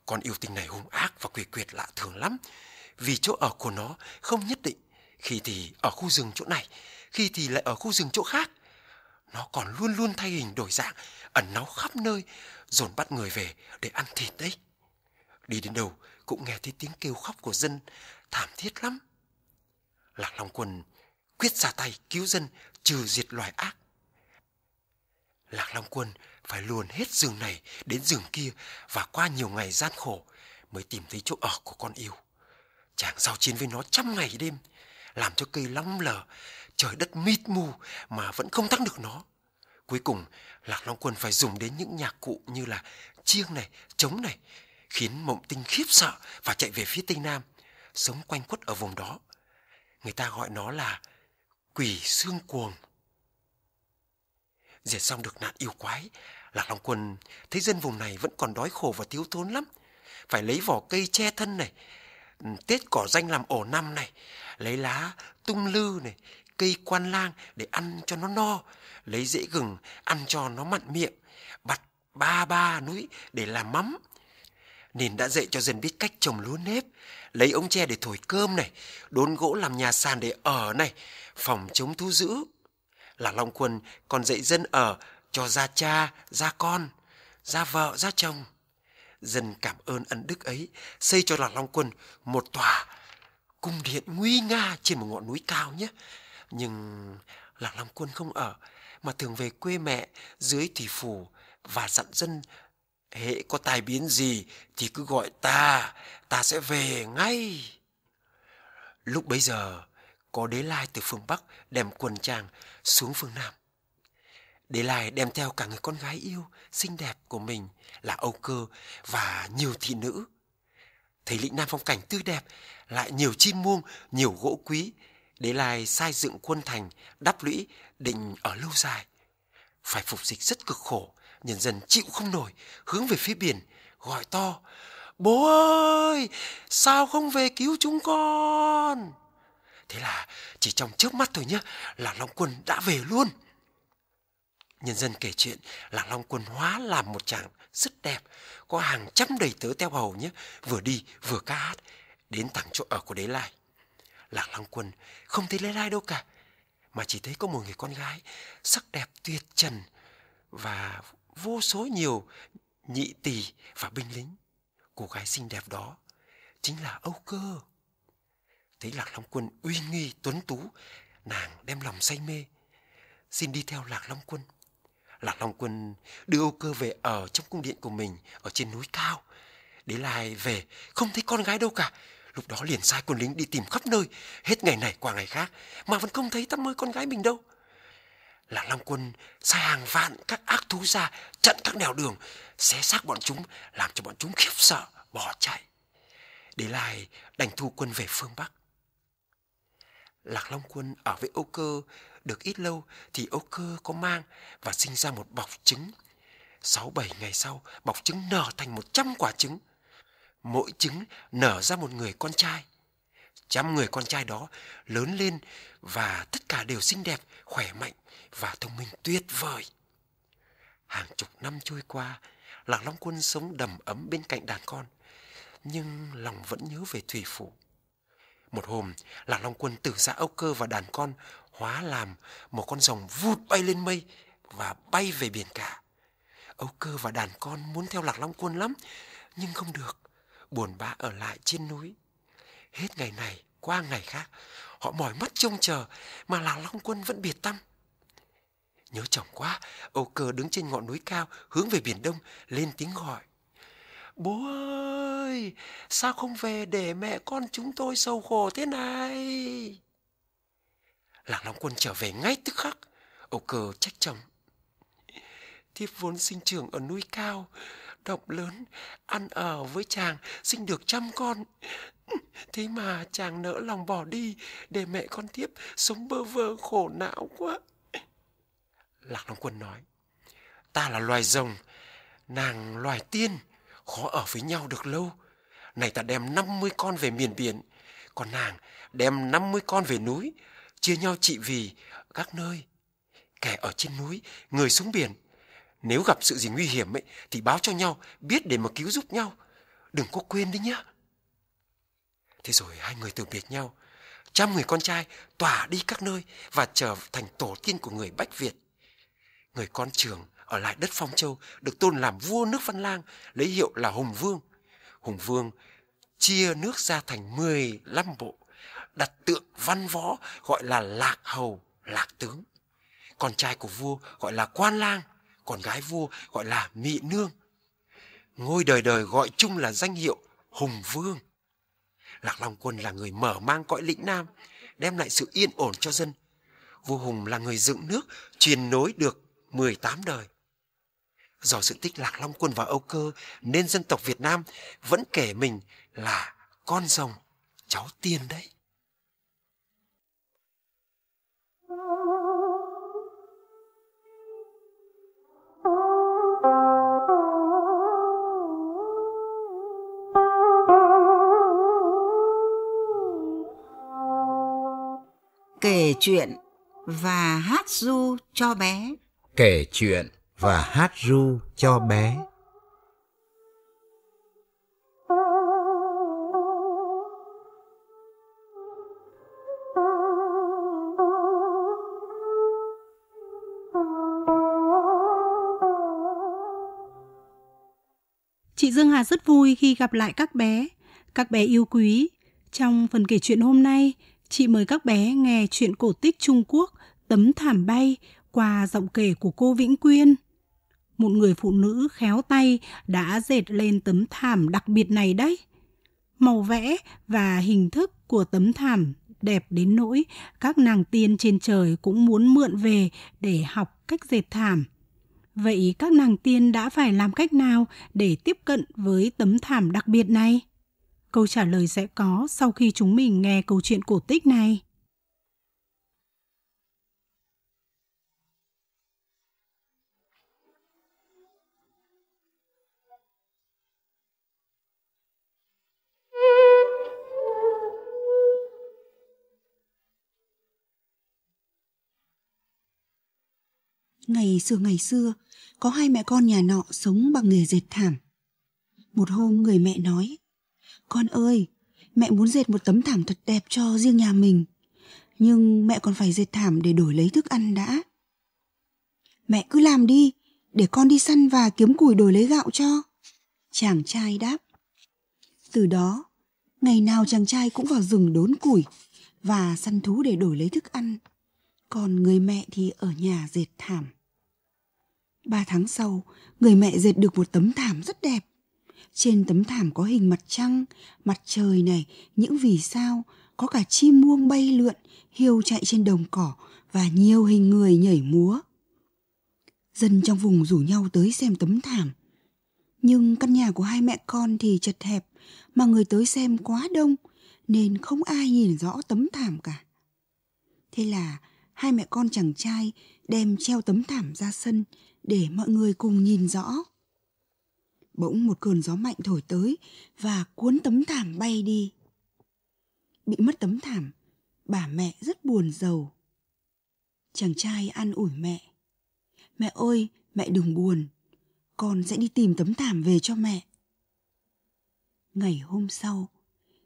Con yêu tinh này hung ác và quỷ quyệt lạ thường lắm vì chỗ ở của nó không nhất định khi thì ở khu rừng chỗ này khi thì lại ở khu rừng chỗ khác nó còn luôn luôn thay hình đổi dạng ẩn náu khắp nơi dồn bắt người về để ăn thịt đấy đi đến đâu cũng nghe thấy tiếng kêu khóc của dân thảm thiết lắm lạc long quân quyết ra tay cứu dân trừ diệt loài ác lạc long quân phải luồn hết rừng này đến rừng kia và qua nhiều ngày gian khổ mới tìm thấy chỗ ở của con yêu chàng giao chiến với nó trăm ngày đêm làm cho cây lóng lờ, trời đất mịt mù mà vẫn không thắng được nó. Cuối cùng, Lạc Long Quân phải dùng đến những nhạc cụ như là chiêng này, trống này, khiến Mộng Tinh khiếp sợ và chạy về phía Tây Nam, sống quanh quất ở vùng đó. Người ta gọi nó là quỷ xương cuồng. Diệt xong được nạn yêu quái, Lạc Long Quân thấy dân vùng này vẫn còn đói khổ và thiếu thốn lắm. Phải lấy vỏ cây che thân này, tiết cỏ danh làm ổ năm này lấy lá tung lư này cây quan lang để ăn cho nó no lấy rễ gừng ăn cho nó mặn miệng bặt ba ba núi để làm mắm nên đã dạy cho dân biết cách trồng lúa nếp lấy ống tre để thổi cơm này đốn gỗ làm nhà sàn để ở này phòng chống thu giữ là long quân còn dạy dân ở cho gia cha gia con gia vợ gia chồng Dân cảm ơn ân đức ấy, xây cho Lạc Long Quân một tòa cung điện nguy nga trên một ngọn núi cao nhé. Nhưng Lạc Long Quân không ở, mà thường về quê mẹ dưới thủy phủ và dặn dân hễ có tài biến gì thì cứ gọi ta, ta sẽ về ngay. Lúc bấy giờ, có đế lai từ phương Bắc đem quần chàng xuống phương Nam để lại đem theo cả người con gái yêu xinh đẹp của mình là Âu Cơ và nhiều thị nữ. Thấy lĩnh Nam phong cảnh tươi đẹp, lại nhiều chim muông, nhiều gỗ quý, để lại sai dựng quân thành, đắp lũy, định ở lâu dài. Phải phục dịch rất cực khổ, nhân dân chịu không nổi, hướng về phía biển, gọi to, Bố ơi, sao không về cứu chúng con? Thế là chỉ trong trước mắt thôi nhé là Long Quân đã về luôn. Nhân dân kể chuyện làng Long Quân hóa làm một chàng rất đẹp, có hàng trăm đầy tớ teo hầu nhé, vừa đi vừa ca hát, đến thẳng chỗ ở của Đế Lai. lạc Long Quân không thấy Đế Lai đâu cả, mà chỉ thấy có một người con gái sắc đẹp tuyệt trần và vô số nhiều nhị tỳ và binh lính. Cô gái xinh đẹp đó chính là Âu Cơ. Thấy Lạc Long Quân uy nghi tuấn tú, nàng đem lòng say mê, xin đi theo Lạc Long Quân. Lạc Long Quân đưa Âu Cơ về ở trong cung điện của mình ở trên núi cao. Đế Lai về không thấy con gái đâu cả. Lúc đó liền sai quân lính đi tìm khắp nơi, hết ngày này qua ngày khác mà vẫn không thấy tăm mơ con gái mình đâu. Lạc Long Quân sai hàng vạn các ác thú ra chặn các nẻo đường, xé xác bọn chúng làm cho bọn chúng khiếp sợ bỏ chạy. Đế Lai đành thu quân về phương Bắc. Lạc Long Quân ở với Âu Cơ được ít lâu thì ấu cơ có mang và sinh ra một bọc trứng. sáu bảy ngày sau, bọc trứng nở thành một trăm quả trứng. Mỗi trứng nở ra một người con trai. Trăm người con trai đó lớn lên và tất cả đều xinh đẹp, khỏe mạnh và thông minh tuyệt vời. Hàng chục năm trôi qua, Lạc Long Quân sống đầm ấm bên cạnh đàn con, nhưng lòng vẫn nhớ về thủy phủ. Một hôm, Lạc Long Quân từ xã Âu Cơ và đàn con hóa làm một con rồng vút bay lên mây và bay về biển cả. Âu cơ và đàn con muốn theo lạc long quân lắm, nhưng không được, buồn bã ở lại trên núi. Hết ngày này qua ngày khác, họ mỏi mắt trông chờ mà lạc long quân vẫn biệt tâm. Nhớ chồng quá, Âu cơ đứng trên ngọn núi cao hướng về biển đông lên tiếng gọi. Bố ơi, sao không về để mẹ con chúng tôi sầu khổ thế này? lạc long quân trở về ngay tức khắc âu cơ trách chồng thiếp vốn sinh trưởng ở núi cao động lớn ăn ở với chàng sinh được trăm con thế mà chàng nỡ lòng bỏ đi để mẹ con thiếp sống bơ vơ khổ não quá lạc long quân nói ta là loài rồng nàng loài tiên khó ở với nhau được lâu này ta đem năm mươi con về miền biển còn nàng đem năm mươi con về núi chia nhau trị vì các nơi kẻ ở trên núi người xuống biển nếu gặp sự gì nguy hiểm ấy thì báo cho nhau biết để mà cứu giúp nhau đừng có quên đi nhé. thế rồi hai người từ biệt nhau trăm người con trai tỏa đi các nơi và trở thành tổ tiên của người bách việt người con trường ở lại đất phong châu được tôn làm vua nước văn lang lấy hiệu là hùng vương hùng vương chia nước ra thành 15 bộ đặt tượng văn võ gọi là lạc hầu lạc tướng con trai của vua gọi là quan lang còn gái vua gọi là mị nương ngôi đời đời gọi chung là danh hiệu hùng vương lạc long quân là người mở mang cõi lĩnh nam đem lại sự yên ổn cho dân vua hùng là người dựng nước truyền nối được 18 đời do sự tích lạc long quân và âu cơ nên dân tộc việt nam vẫn kể mình là con rồng cháu tiên đấy kể chuyện và hát ru cho bé. Kể chuyện và hát ru cho bé. Chị Dương Hà rất vui khi gặp lại các bé, các bé yêu quý. Trong phần kể chuyện hôm nay, chị mời các bé nghe chuyện cổ tích Trung Quốc Tấm thảm bay qua giọng kể của cô Vĩnh Quyên. Một người phụ nữ khéo tay đã dệt lên tấm thảm đặc biệt này đấy. Màu vẽ và hình thức của tấm thảm đẹp đến nỗi các nàng tiên trên trời cũng muốn mượn về để học cách dệt thảm. Vậy các nàng tiên đã phải làm cách nào để tiếp cận với tấm thảm đặc biệt này? Câu trả lời sẽ có sau khi chúng mình nghe câu chuyện cổ tích này. Ngày xưa ngày xưa, có hai mẹ con nhà nọ sống bằng nghề dệt thảm. Một hôm người mẹ nói, con ơi, mẹ muốn dệt một tấm thảm thật đẹp cho riêng nhà mình. Nhưng mẹ còn phải dệt thảm để đổi lấy thức ăn đã. Mẹ cứ làm đi, để con đi săn và kiếm củi đổi lấy gạo cho. Chàng trai đáp. Từ đó, ngày nào chàng trai cũng vào rừng đốn củi và săn thú để đổi lấy thức ăn. Còn người mẹ thì ở nhà dệt thảm. Ba tháng sau, người mẹ dệt được một tấm thảm rất đẹp trên tấm thảm có hình mặt trăng, mặt trời này, những vì sao, có cả chim muông bay lượn, hiêu chạy trên đồng cỏ và nhiều hình người nhảy múa. Dân trong vùng rủ nhau tới xem tấm thảm. Nhưng căn nhà của hai mẹ con thì chật hẹp, mà người tới xem quá đông, nên không ai nhìn rõ tấm thảm cả. Thế là hai mẹ con chàng trai đem treo tấm thảm ra sân để mọi người cùng nhìn rõ. Bỗng một cơn gió mạnh thổi tới và cuốn tấm thảm bay đi. Bị mất tấm thảm, bà mẹ rất buồn giàu. Chàng trai an ủi mẹ. Mẹ ơi, mẹ đừng buồn. Con sẽ đi tìm tấm thảm về cho mẹ. Ngày hôm sau,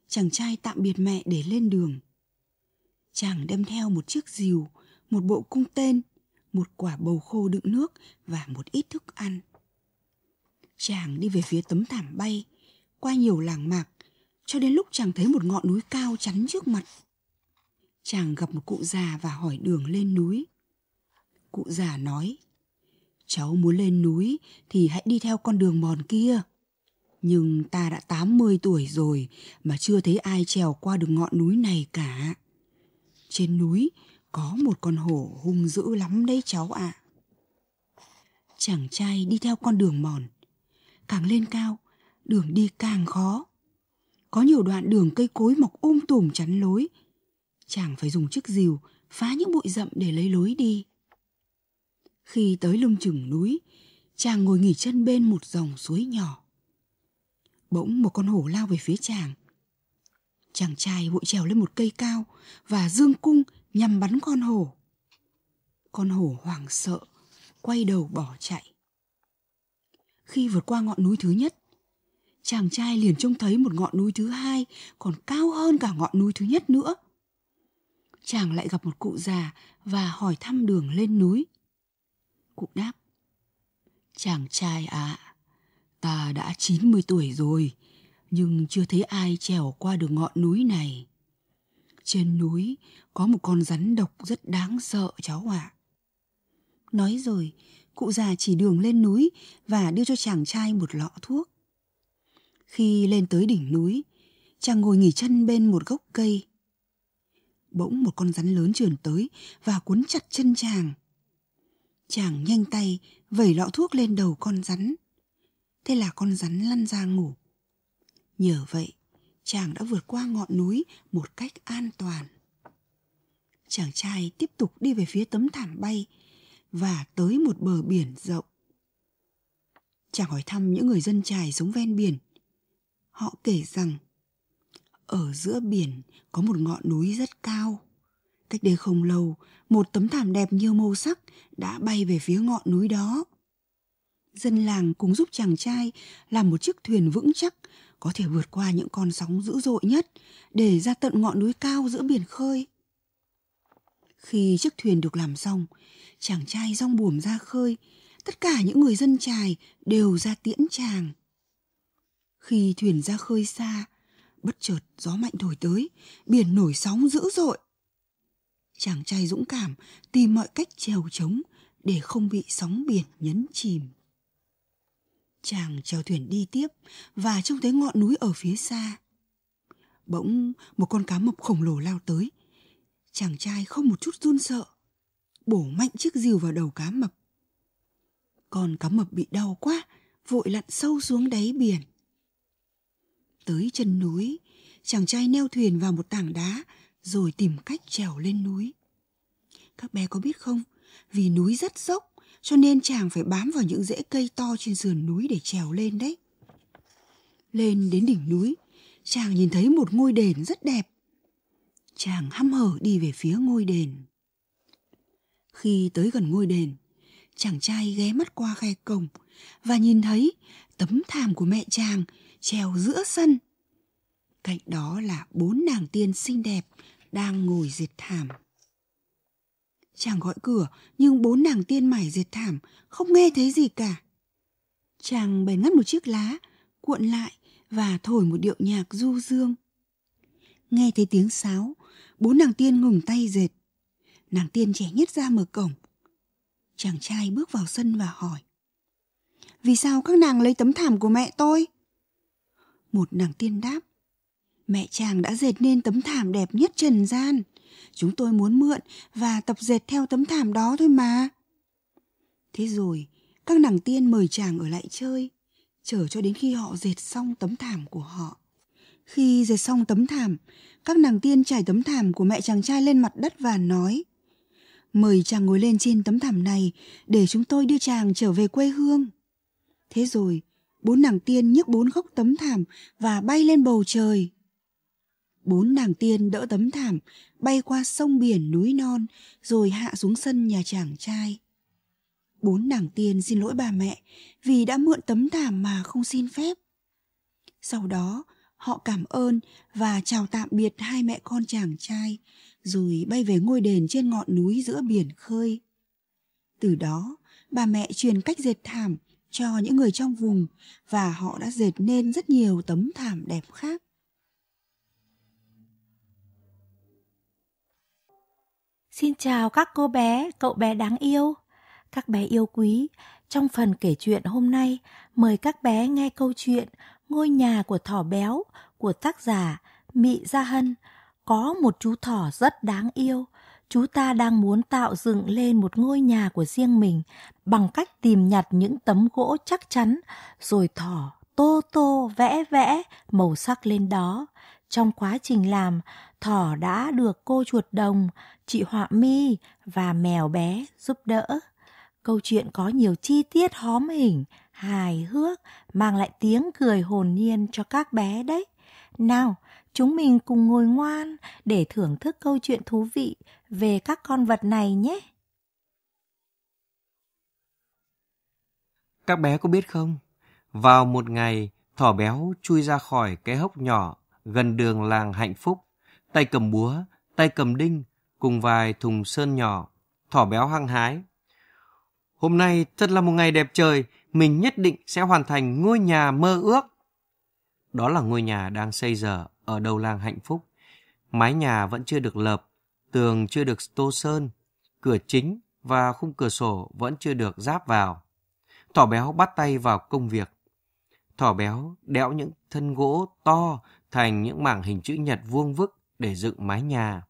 chàng trai tạm biệt mẹ để lên đường. Chàng đem theo một chiếc rìu, một bộ cung tên, một quả bầu khô đựng nước và một ít thức ăn chàng đi về phía tấm thảm bay qua nhiều làng mạc cho đến lúc chàng thấy một ngọn núi cao chắn trước mặt chàng gặp một cụ già và hỏi đường lên núi cụ già nói cháu muốn lên núi thì hãy đi theo con đường mòn kia nhưng ta đã 80 tuổi rồi mà chưa thấy ai trèo qua được ngọn núi này cả. Trên núi có một con hổ hung dữ lắm đấy cháu ạ. À. Chàng trai đi theo con đường mòn, càng lên cao, đường đi càng khó. Có nhiều đoạn đường cây cối mọc um tùm chắn lối. Chàng phải dùng chiếc rìu phá những bụi rậm để lấy lối đi. Khi tới lưng chừng núi, chàng ngồi nghỉ chân bên một dòng suối nhỏ. Bỗng một con hổ lao về phía chàng. Chàng trai vội trèo lên một cây cao và dương cung nhằm bắn con hổ. Con hổ hoảng sợ, quay đầu bỏ chạy. Khi vượt qua ngọn núi thứ nhất, chàng trai liền trông thấy một ngọn núi thứ hai còn cao hơn cả ngọn núi thứ nhất nữa. Chàng lại gặp một cụ già và hỏi thăm đường lên núi. Cụ đáp, chàng trai ạ, à, ta đã 90 tuổi rồi, nhưng chưa thấy ai trèo qua được ngọn núi này. Trên núi có một con rắn độc rất đáng sợ cháu ạ. À. Nói rồi, cụ già chỉ đường lên núi và đưa cho chàng trai một lọ thuốc. Khi lên tới đỉnh núi, chàng ngồi nghỉ chân bên một gốc cây. Bỗng một con rắn lớn trườn tới và cuốn chặt chân chàng. Chàng nhanh tay vẩy lọ thuốc lên đầu con rắn. Thế là con rắn lăn ra ngủ. Nhờ vậy, chàng đã vượt qua ngọn núi một cách an toàn. Chàng trai tiếp tục đi về phía tấm thảm bay và tới một bờ biển rộng. Chàng hỏi thăm những người dân trài sống ven biển. Họ kể rằng ở giữa biển có một ngọn núi rất cao. Cách đây không lâu, một tấm thảm đẹp nhiều màu sắc đã bay về phía ngọn núi đó. Dân làng cùng giúp chàng trai làm một chiếc thuyền vững chắc có thể vượt qua những con sóng dữ dội nhất để ra tận ngọn núi cao giữa biển khơi. Khi chiếc thuyền được làm xong, chàng trai rong buồm ra khơi, tất cả những người dân trài đều ra tiễn chàng. Khi thuyền ra khơi xa, bất chợt gió mạnh thổi tới, biển nổi sóng dữ dội. Chàng trai dũng cảm tìm mọi cách trèo trống để không bị sóng biển nhấn chìm. Chàng trèo thuyền đi tiếp và trông thấy ngọn núi ở phía xa. Bỗng một con cá mập khổng lồ lao tới, chàng trai không một chút run sợ, bổ mạnh chiếc rìu vào đầu cá mập. Con cá mập bị đau quá, vội lặn sâu xuống đáy biển. Tới chân núi, chàng trai neo thuyền vào một tảng đá rồi tìm cách trèo lên núi. Các bé có biết không, vì núi rất dốc cho nên chàng phải bám vào những rễ cây to trên sườn núi để trèo lên đấy. Lên đến đỉnh núi, chàng nhìn thấy một ngôi đền rất đẹp chàng hăm hở đi về phía ngôi đền. Khi tới gần ngôi đền, chàng trai ghé mắt qua khe cổng và nhìn thấy tấm thảm của mẹ chàng treo giữa sân. Cạnh đó là bốn nàng tiên xinh đẹp đang ngồi diệt thảm. Chàng gọi cửa nhưng bốn nàng tiên mải diệt thảm không nghe thấy gì cả. Chàng bèn ngắt một chiếc lá, cuộn lại và thổi một điệu nhạc du dương. Nghe thấy tiếng sáo, bốn nàng tiên ngừng tay dệt. Nàng tiên trẻ nhất ra mở cổng. Chàng trai bước vào sân và hỏi. Vì sao các nàng lấy tấm thảm của mẹ tôi? Một nàng tiên đáp. Mẹ chàng đã dệt nên tấm thảm đẹp nhất trần gian. Chúng tôi muốn mượn và tập dệt theo tấm thảm đó thôi mà. Thế rồi, các nàng tiên mời chàng ở lại chơi, chờ cho đến khi họ dệt xong tấm thảm của họ. Khi dệt xong tấm thảm, các nàng tiên trải tấm thảm của mẹ chàng trai lên mặt đất và nói Mời chàng ngồi lên trên tấm thảm này để chúng tôi đưa chàng trở về quê hương. Thế rồi, bốn nàng tiên nhấc bốn góc tấm thảm và bay lên bầu trời. Bốn nàng tiên đỡ tấm thảm, bay qua sông biển núi non, rồi hạ xuống sân nhà chàng trai. Bốn nàng tiên xin lỗi bà mẹ vì đã mượn tấm thảm mà không xin phép. Sau đó, họ cảm ơn và chào tạm biệt hai mẹ con chàng trai rồi bay về ngôi đền trên ngọn núi giữa biển khơi từ đó bà mẹ truyền cách dệt thảm cho những người trong vùng và họ đã dệt nên rất nhiều tấm thảm đẹp khác Xin chào các cô bé, cậu bé đáng yêu. Các bé yêu quý, trong phần kể chuyện hôm nay, mời các bé nghe câu chuyện Ngôi nhà của thỏ béo của tác giả Mị Gia Hân có một chú thỏ rất đáng yêu. Chú ta đang muốn tạo dựng lên một ngôi nhà của riêng mình bằng cách tìm nhặt những tấm gỗ chắc chắn rồi thỏ tô tô vẽ vẽ màu sắc lên đó. Trong quá trình làm, thỏ đã được cô chuột đồng, chị họa mi và mèo bé giúp đỡ. Câu chuyện có nhiều chi tiết hóm hình, hài hước, mang lại tiếng cười hồn nhiên cho các bé đấy. Nào, chúng mình cùng ngồi ngoan để thưởng thức câu chuyện thú vị về các con vật này nhé. Các bé có biết không? Vào một ngày, thỏ béo chui ra khỏi cái hốc nhỏ gần đường làng hạnh phúc. Tay cầm búa, tay cầm đinh, cùng vài thùng sơn nhỏ. Thỏ béo hăng hái, Hôm nay thật là một ngày đẹp trời, mình nhất định sẽ hoàn thành ngôi nhà mơ ước. Đó là ngôi nhà đang xây dở ở đầu làng hạnh phúc. Mái nhà vẫn chưa được lợp, tường chưa được tô sơn, cửa chính và khung cửa sổ vẫn chưa được ráp vào. Thỏ béo bắt tay vào công việc. Thỏ béo đẽo những thân gỗ to thành những mảng hình chữ nhật vuông vức để dựng mái nhà.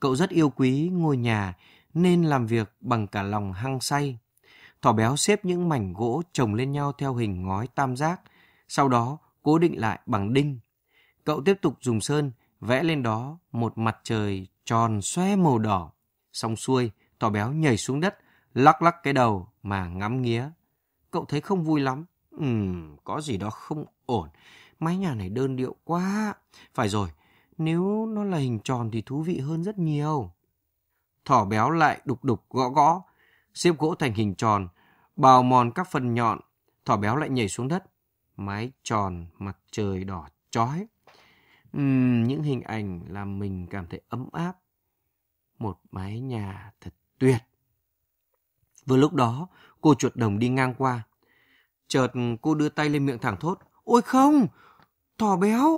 Cậu rất yêu quý ngôi nhà nên làm việc bằng cả lòng hăng say. Thỏ béo xếp những mảnh gỗ chồng lên nhau theo hình ngói tam giác, sau đó cố định lại bằng đinh. Cậu tiếp tục dùng sơn vẽ lên đó một mặt trời tròn xoe màu đỏ. Xong xuôi, thỏ béo nhảy xuống đất, lắc lắc cái đầu mà ngắm nghía. Cậu thấy không vui lắm. Ừm, có gì đó không ổn. Mái nhà này đơn điệu quá. Phải rồi, nếu nó là hình tròn thì thú vị hơn rất nhiều. Thỏ béo lại đục đục gõ gõ, xếp gỗ thành hình tròn, bào mòn các phần nhọn, thỏ béo lại nhảy xuống đất. Mái tròn, mặt trời đỏ chói. Uhm, những hình ảnh làm mình cảm thấy ấm áp. Một mái nhà thật tuyệt. Vừa lúc đó, cô chuột đồng đi ngang qua. Chợt cô đưa tay lên miệng thẳng thốt. Ôi không, thỏ béo,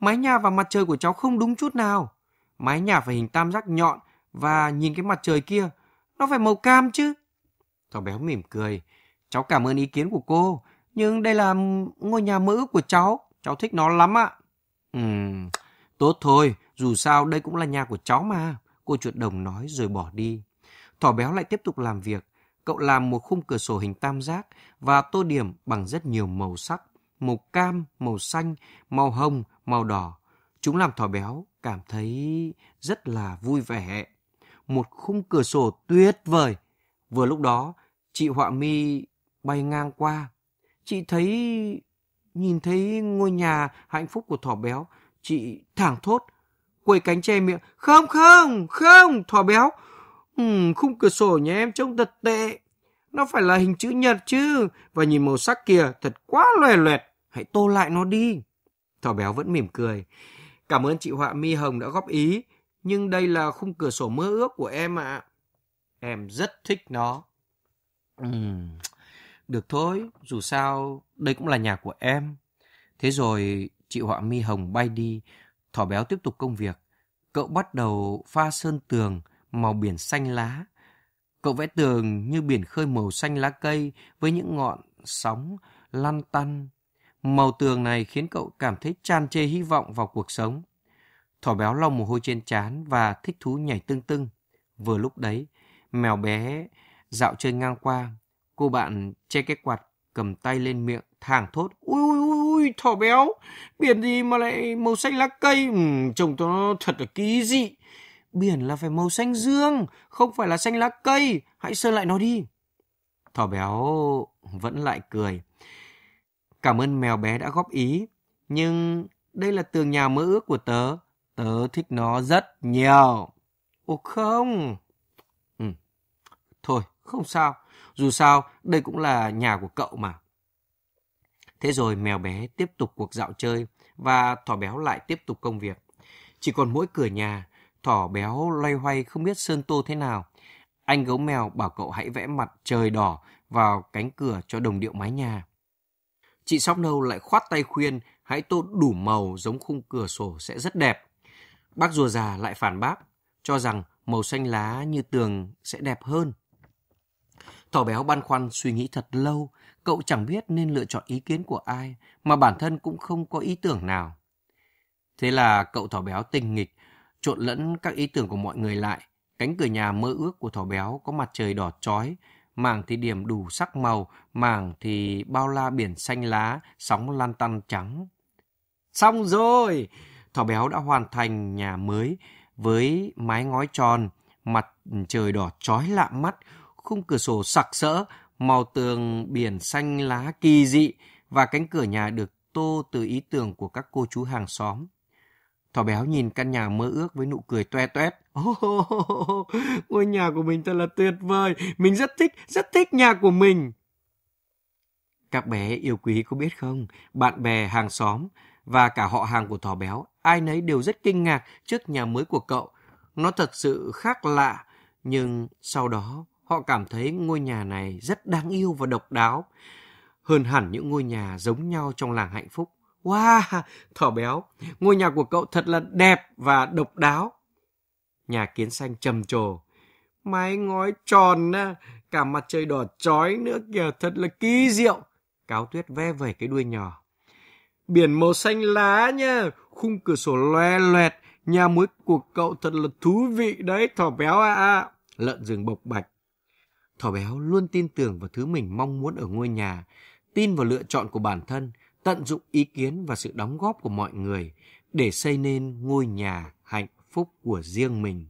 mái nhà và mặt trời của cháu không đúng chút nào. Mái nhà phải hình tam giác nhọn và nhìn cái mặt trời kia, nó phải màu cam chứ. Thỏ béo mỉm cười. Cháu cảm ơn ý kiến của cô. Nhưng đây là ngôi nhà mơ ước của cháu. Cháu thích nó lắm ạ. Ừ, tốt thôi. Dù sao đây cũng là nhà của cháu mà. Cô chuột đồng nói rồi bỏ đi. Thỏ béo lại tiếp tục làm việc. Cậu làm một khung cửa sổ hình tam giác và tô điểm bằng rất nhiều màu sắc. Màu cam, màu xanh, màu hồng, màu đỏ. Chúng làm thỏ béo cảm thấy rất là vui vẻ một khung cửa sổ tuyệt vời. Vừa lúc đó, chị Họa Mi bay ngang qua. Chị thấy... nhìn thấy ngôi nhà hạnh phúc của thỏ béo. Chị thẳng thốt, quầy cánh che miệng. Không, không, không, thỏ béo. Ừ, khung cửa sổ nhà em trông thật tệ. Nó phải là hình chữ nhật chứ. Và nhìn màu sắc kìa, thật quá loè loẹt. Hãy tô lại nó đi. Thỏ béo vẫn mỉm cười. Cảm ơn chị Họa Mi Hồng đã góp ý nhưng đây là khung cửa sổ mơ ước của em ạ. Em rất thích nó. Ừ, được thôi, dù sao đây cũng là nhà của em. Thế rồi chị họa mi hồng bay đi, thỏ béo tiếp tục công việc. Cậu bắt đầu pha sơn tường màu biển xanh lá. Cậu vẽ tường như biển khơi màu xanh lá cây với những ngọn sóng lăn tăn. Màu tường này khiến cậu cảm thấy tràn trề hy vọng vào cuộc sống. Thỏ béo lau mồ hôi trên trán và thích thú nhảy tưng tưng. Vừa lúc đấy, mèo bé dạo chơi ngang qua. Cô bạn che cái quạt cầm tay lên miệng, thảng thốt. Ui ui ui, ui thỏ béo, biển gì mà lại màu xanh lá cây, ừ, trông nó thật là kỳ dị. Biển là phải màu xanh dương, không phải là xanh lá cây, hãy sơn lại nó đi. Thỏ béo vẫn lại cười. Cảm ơn mèo bé đã góp ý, nhưng đây là tường nhà mơ ước của tớ. Tớ thích nó rất nhiều. Ồ không. Ừ. Thôi, không sao. Dù sao, đây cũng là nhà của cậu mà. Thế rồi mèo bé tiếp tục cuộc dạo chơi và thỏ béo lại tiếp tục công việc. Chỉ còn mỗi cửa nhà, thỏ béo loay hoay không biết sơn tô thế nào. Anh gấu mèo bảo cậu hãy vẽ mặt trời đỏ vào cánh cửa cho đồng điệu mái nhà. Chị Sóc Nâu lại khoát tay khuyên hãy tô đủ màu giống khung cửa sổ sẽ rất đẹp. Bác rùa già lại phản bác, cho rằng màu xanh lá như tường sẽ đẹp hơn. Thỏ béo băn khoăn suy nghĩ thật lâu, cậu chẳng biết nên lựa chọn ý kiến của ai, mà bản thân cũng không có ý tưởng nào. Thế là cậu thỏ béo tình nghịch, trộn lẫn các ý tưởng của mọi người lại. Cánh cửa nhà mơ ước của thỏ béo có mặt trời đỏ chói, mảng thì điểm đủ sắc màu, mảng thì bao la biển xanh lá, sóng lan tăn trắng. Xong rồi! Thỏ béo đã hoàn thành nhà mới với mái ngói tròn, mặt trời đỏ chói lạ mắt, khung cửa sổ sặc sỡ, màu tường biển xanh lá kỳ dị và cánh cửa nhà được tô từ ý tưởng của các cô chú hàng xóm. Thỏ béo nhìn căn nhà mơ ước với nụ cười toe toét. ngôi nhà của mình thật là tuyệt vời. Mình rất thích, rất thích nhà của mình. Các bé yêu quý có biết không, bạn bè, hàng xóm và cả họ hàng của thỏ béo ai nấy đều rất kinh ngạc trước nhà mới của cậu. Nó thật sự khác lạ, nhưng sau đó họ cảm thấy ngôi nhà này rất đáng yêu và độc đáo. Hơn hẳn những ngôi nhà giống nhau trong làng hạnh phúc. Wow, thỏ béo, ngôi nhà của cậu thật là đẹp và độc đáo. Nhà kiến xanh trầm trồ. Mái ngói tròn, cả mặt trời đỏ trói nữa kìa, thật là kỳ diệu. Cáo tuyết ve vẩy cái đuôi nhỏ. Biển màu xanh lá nha, khung cửa sổ loe loẹt, nhà muối của cậu thật là thú vị đấy, thỏ béo ạ à. Lợn rừng bộc bạch. Thỏ béo luôn tin tưởng vào thứ mình mong muốn ở ngôi nhà, tin vào lựa chọn của bản thân, tận dụng ý kiến và sự đóng góp của mọi người để xây nên ngôi nhà hạnh phúc của riêng mình.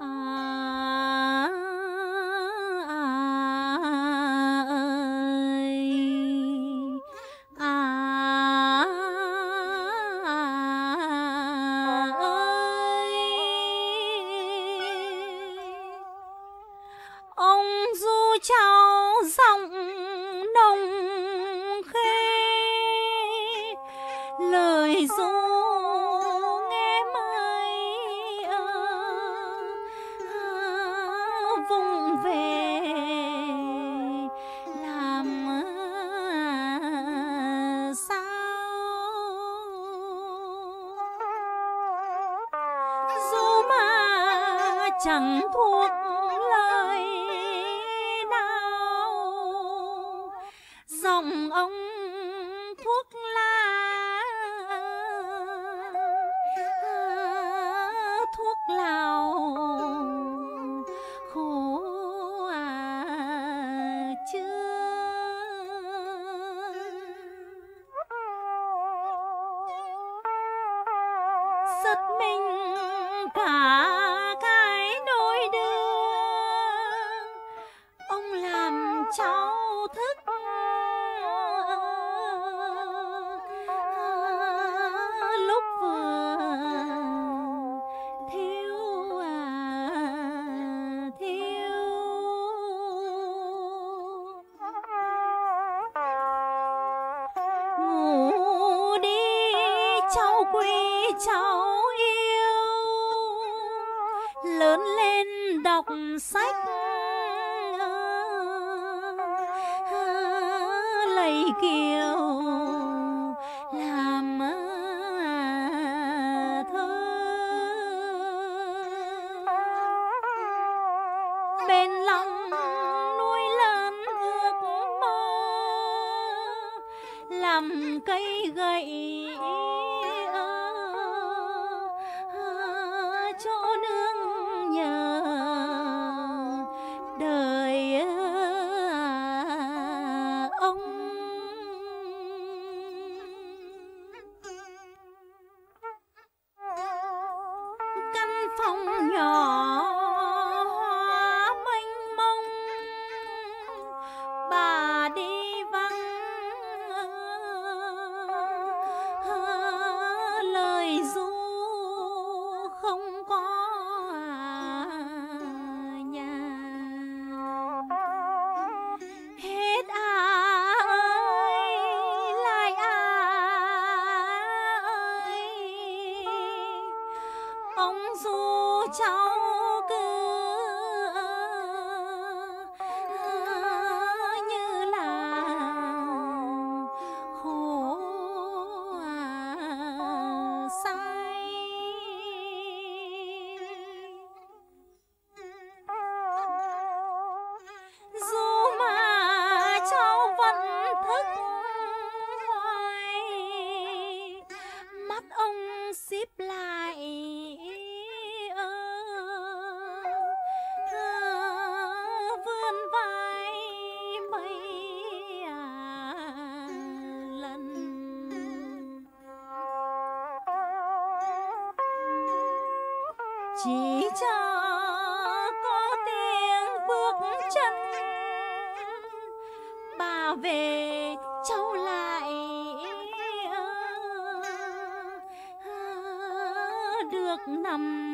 Uh... chỉ cho có tiếng bước chân bà về cháu lại à, được nằm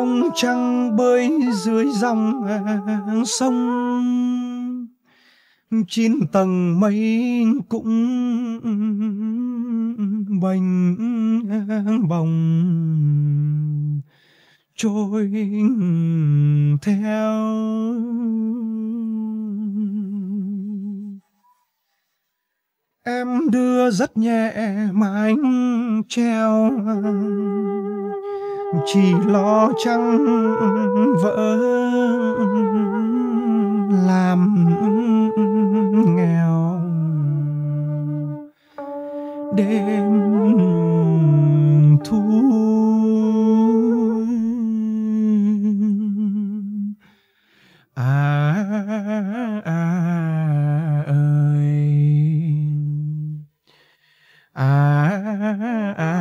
ông trăng bơi dưới dòng à, sông chín tầng mây cũng bành à, bồng trôi theo em đưa rất nhẹ mà anh treo chỉ lo chăng vỡ làm nghèo đêm thu à, à, à ơi à, à, à.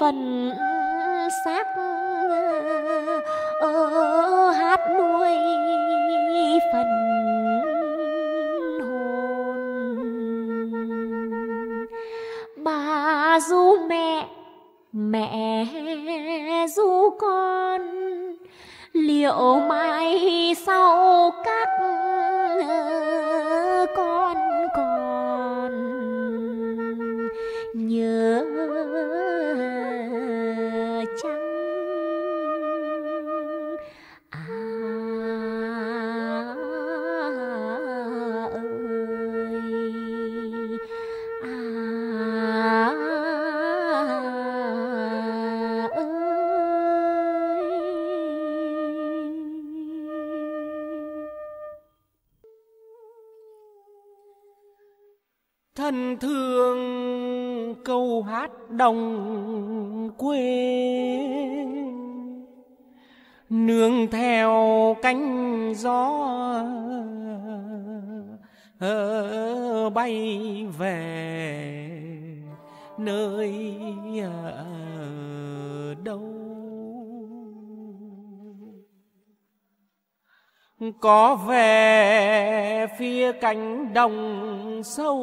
phần đồng quê nương theo cánh gió ờ, bay về nơi ờ, đâu có về phía cánh đồng sâu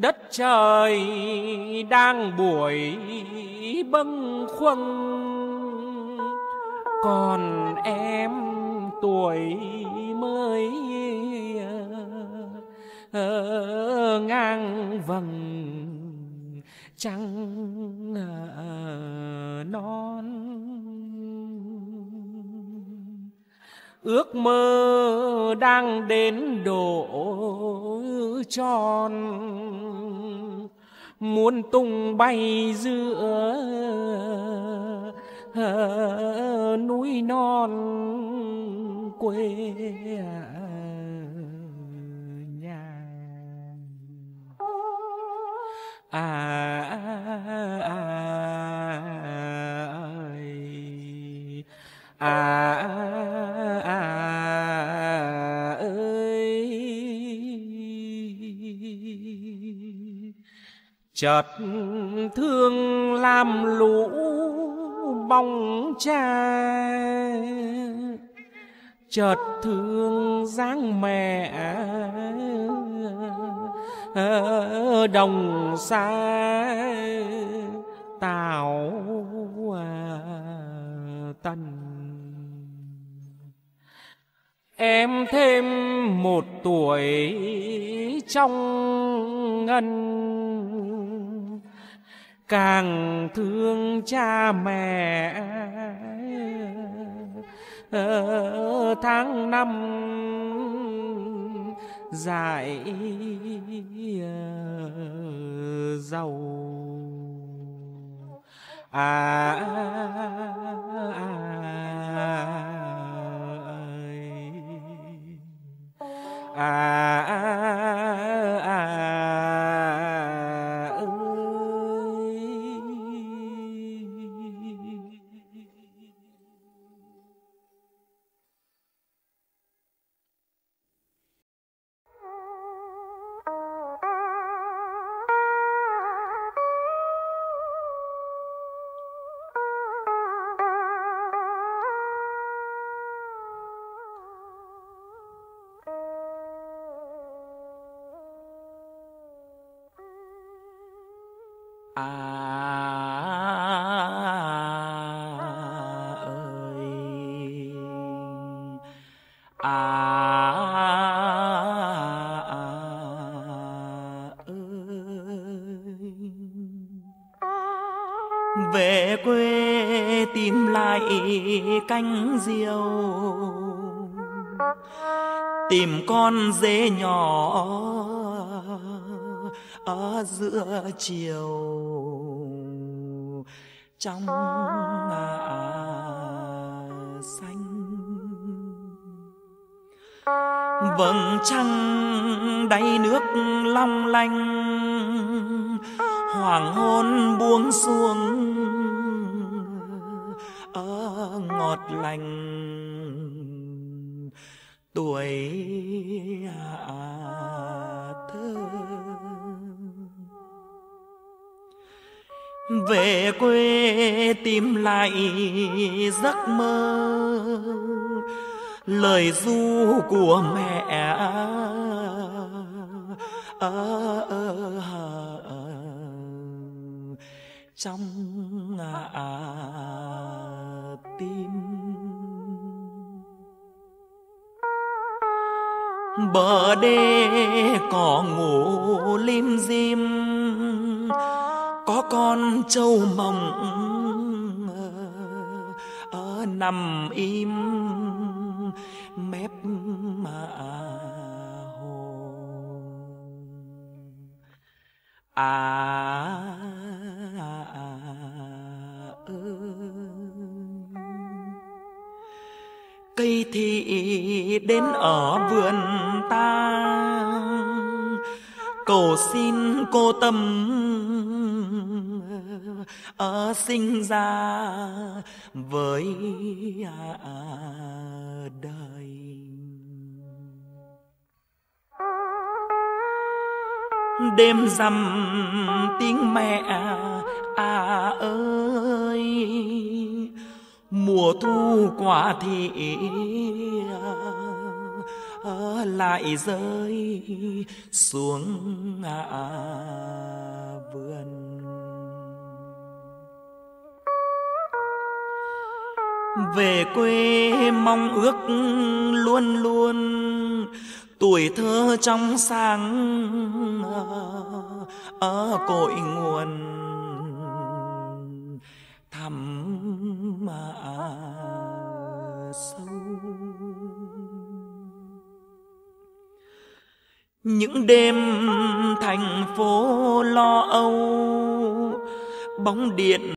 đất trời đang buổi bâng khuâng còn em tuổi mới ờ, ngang vầng trăng ờ, non ước mơ đang đến độ tròn muốn tung bay giữa ờ, núi non quê nhà à, à, à. à. À à, à, à, à ơi chợt thương làm lũ bóng cha chợt thương dáng mẹ ờ, đồng xa tảo à, tần em thêm một tuổi trong ngân càng thương cha mẹ ờ, tháng năm giải ờ, giàu à chiều trong ngà xanh vầng trăng đáy nước long lanh hoàng hôn buông xuống mơ lời ru của mẹ ờ, ờ, ờ, à, à, à, trong tim bờ đê cỏ ngủ lim dim có con trâu mộng nằm im mép mà hồ à, cây thị đến ở vườn ta cầu xin cô tâm ở ờ, sinh ra với à, à, đời đêm rằm tiếng mẹ à ơi mùa thu quả thị à, lại rơi xuống à vườn về quê mong ước luôn luôn tuổi thơ trong sáng ở ờ, cội nguồn thắm mà ờ, những đêm thành phố lo âu bóng điện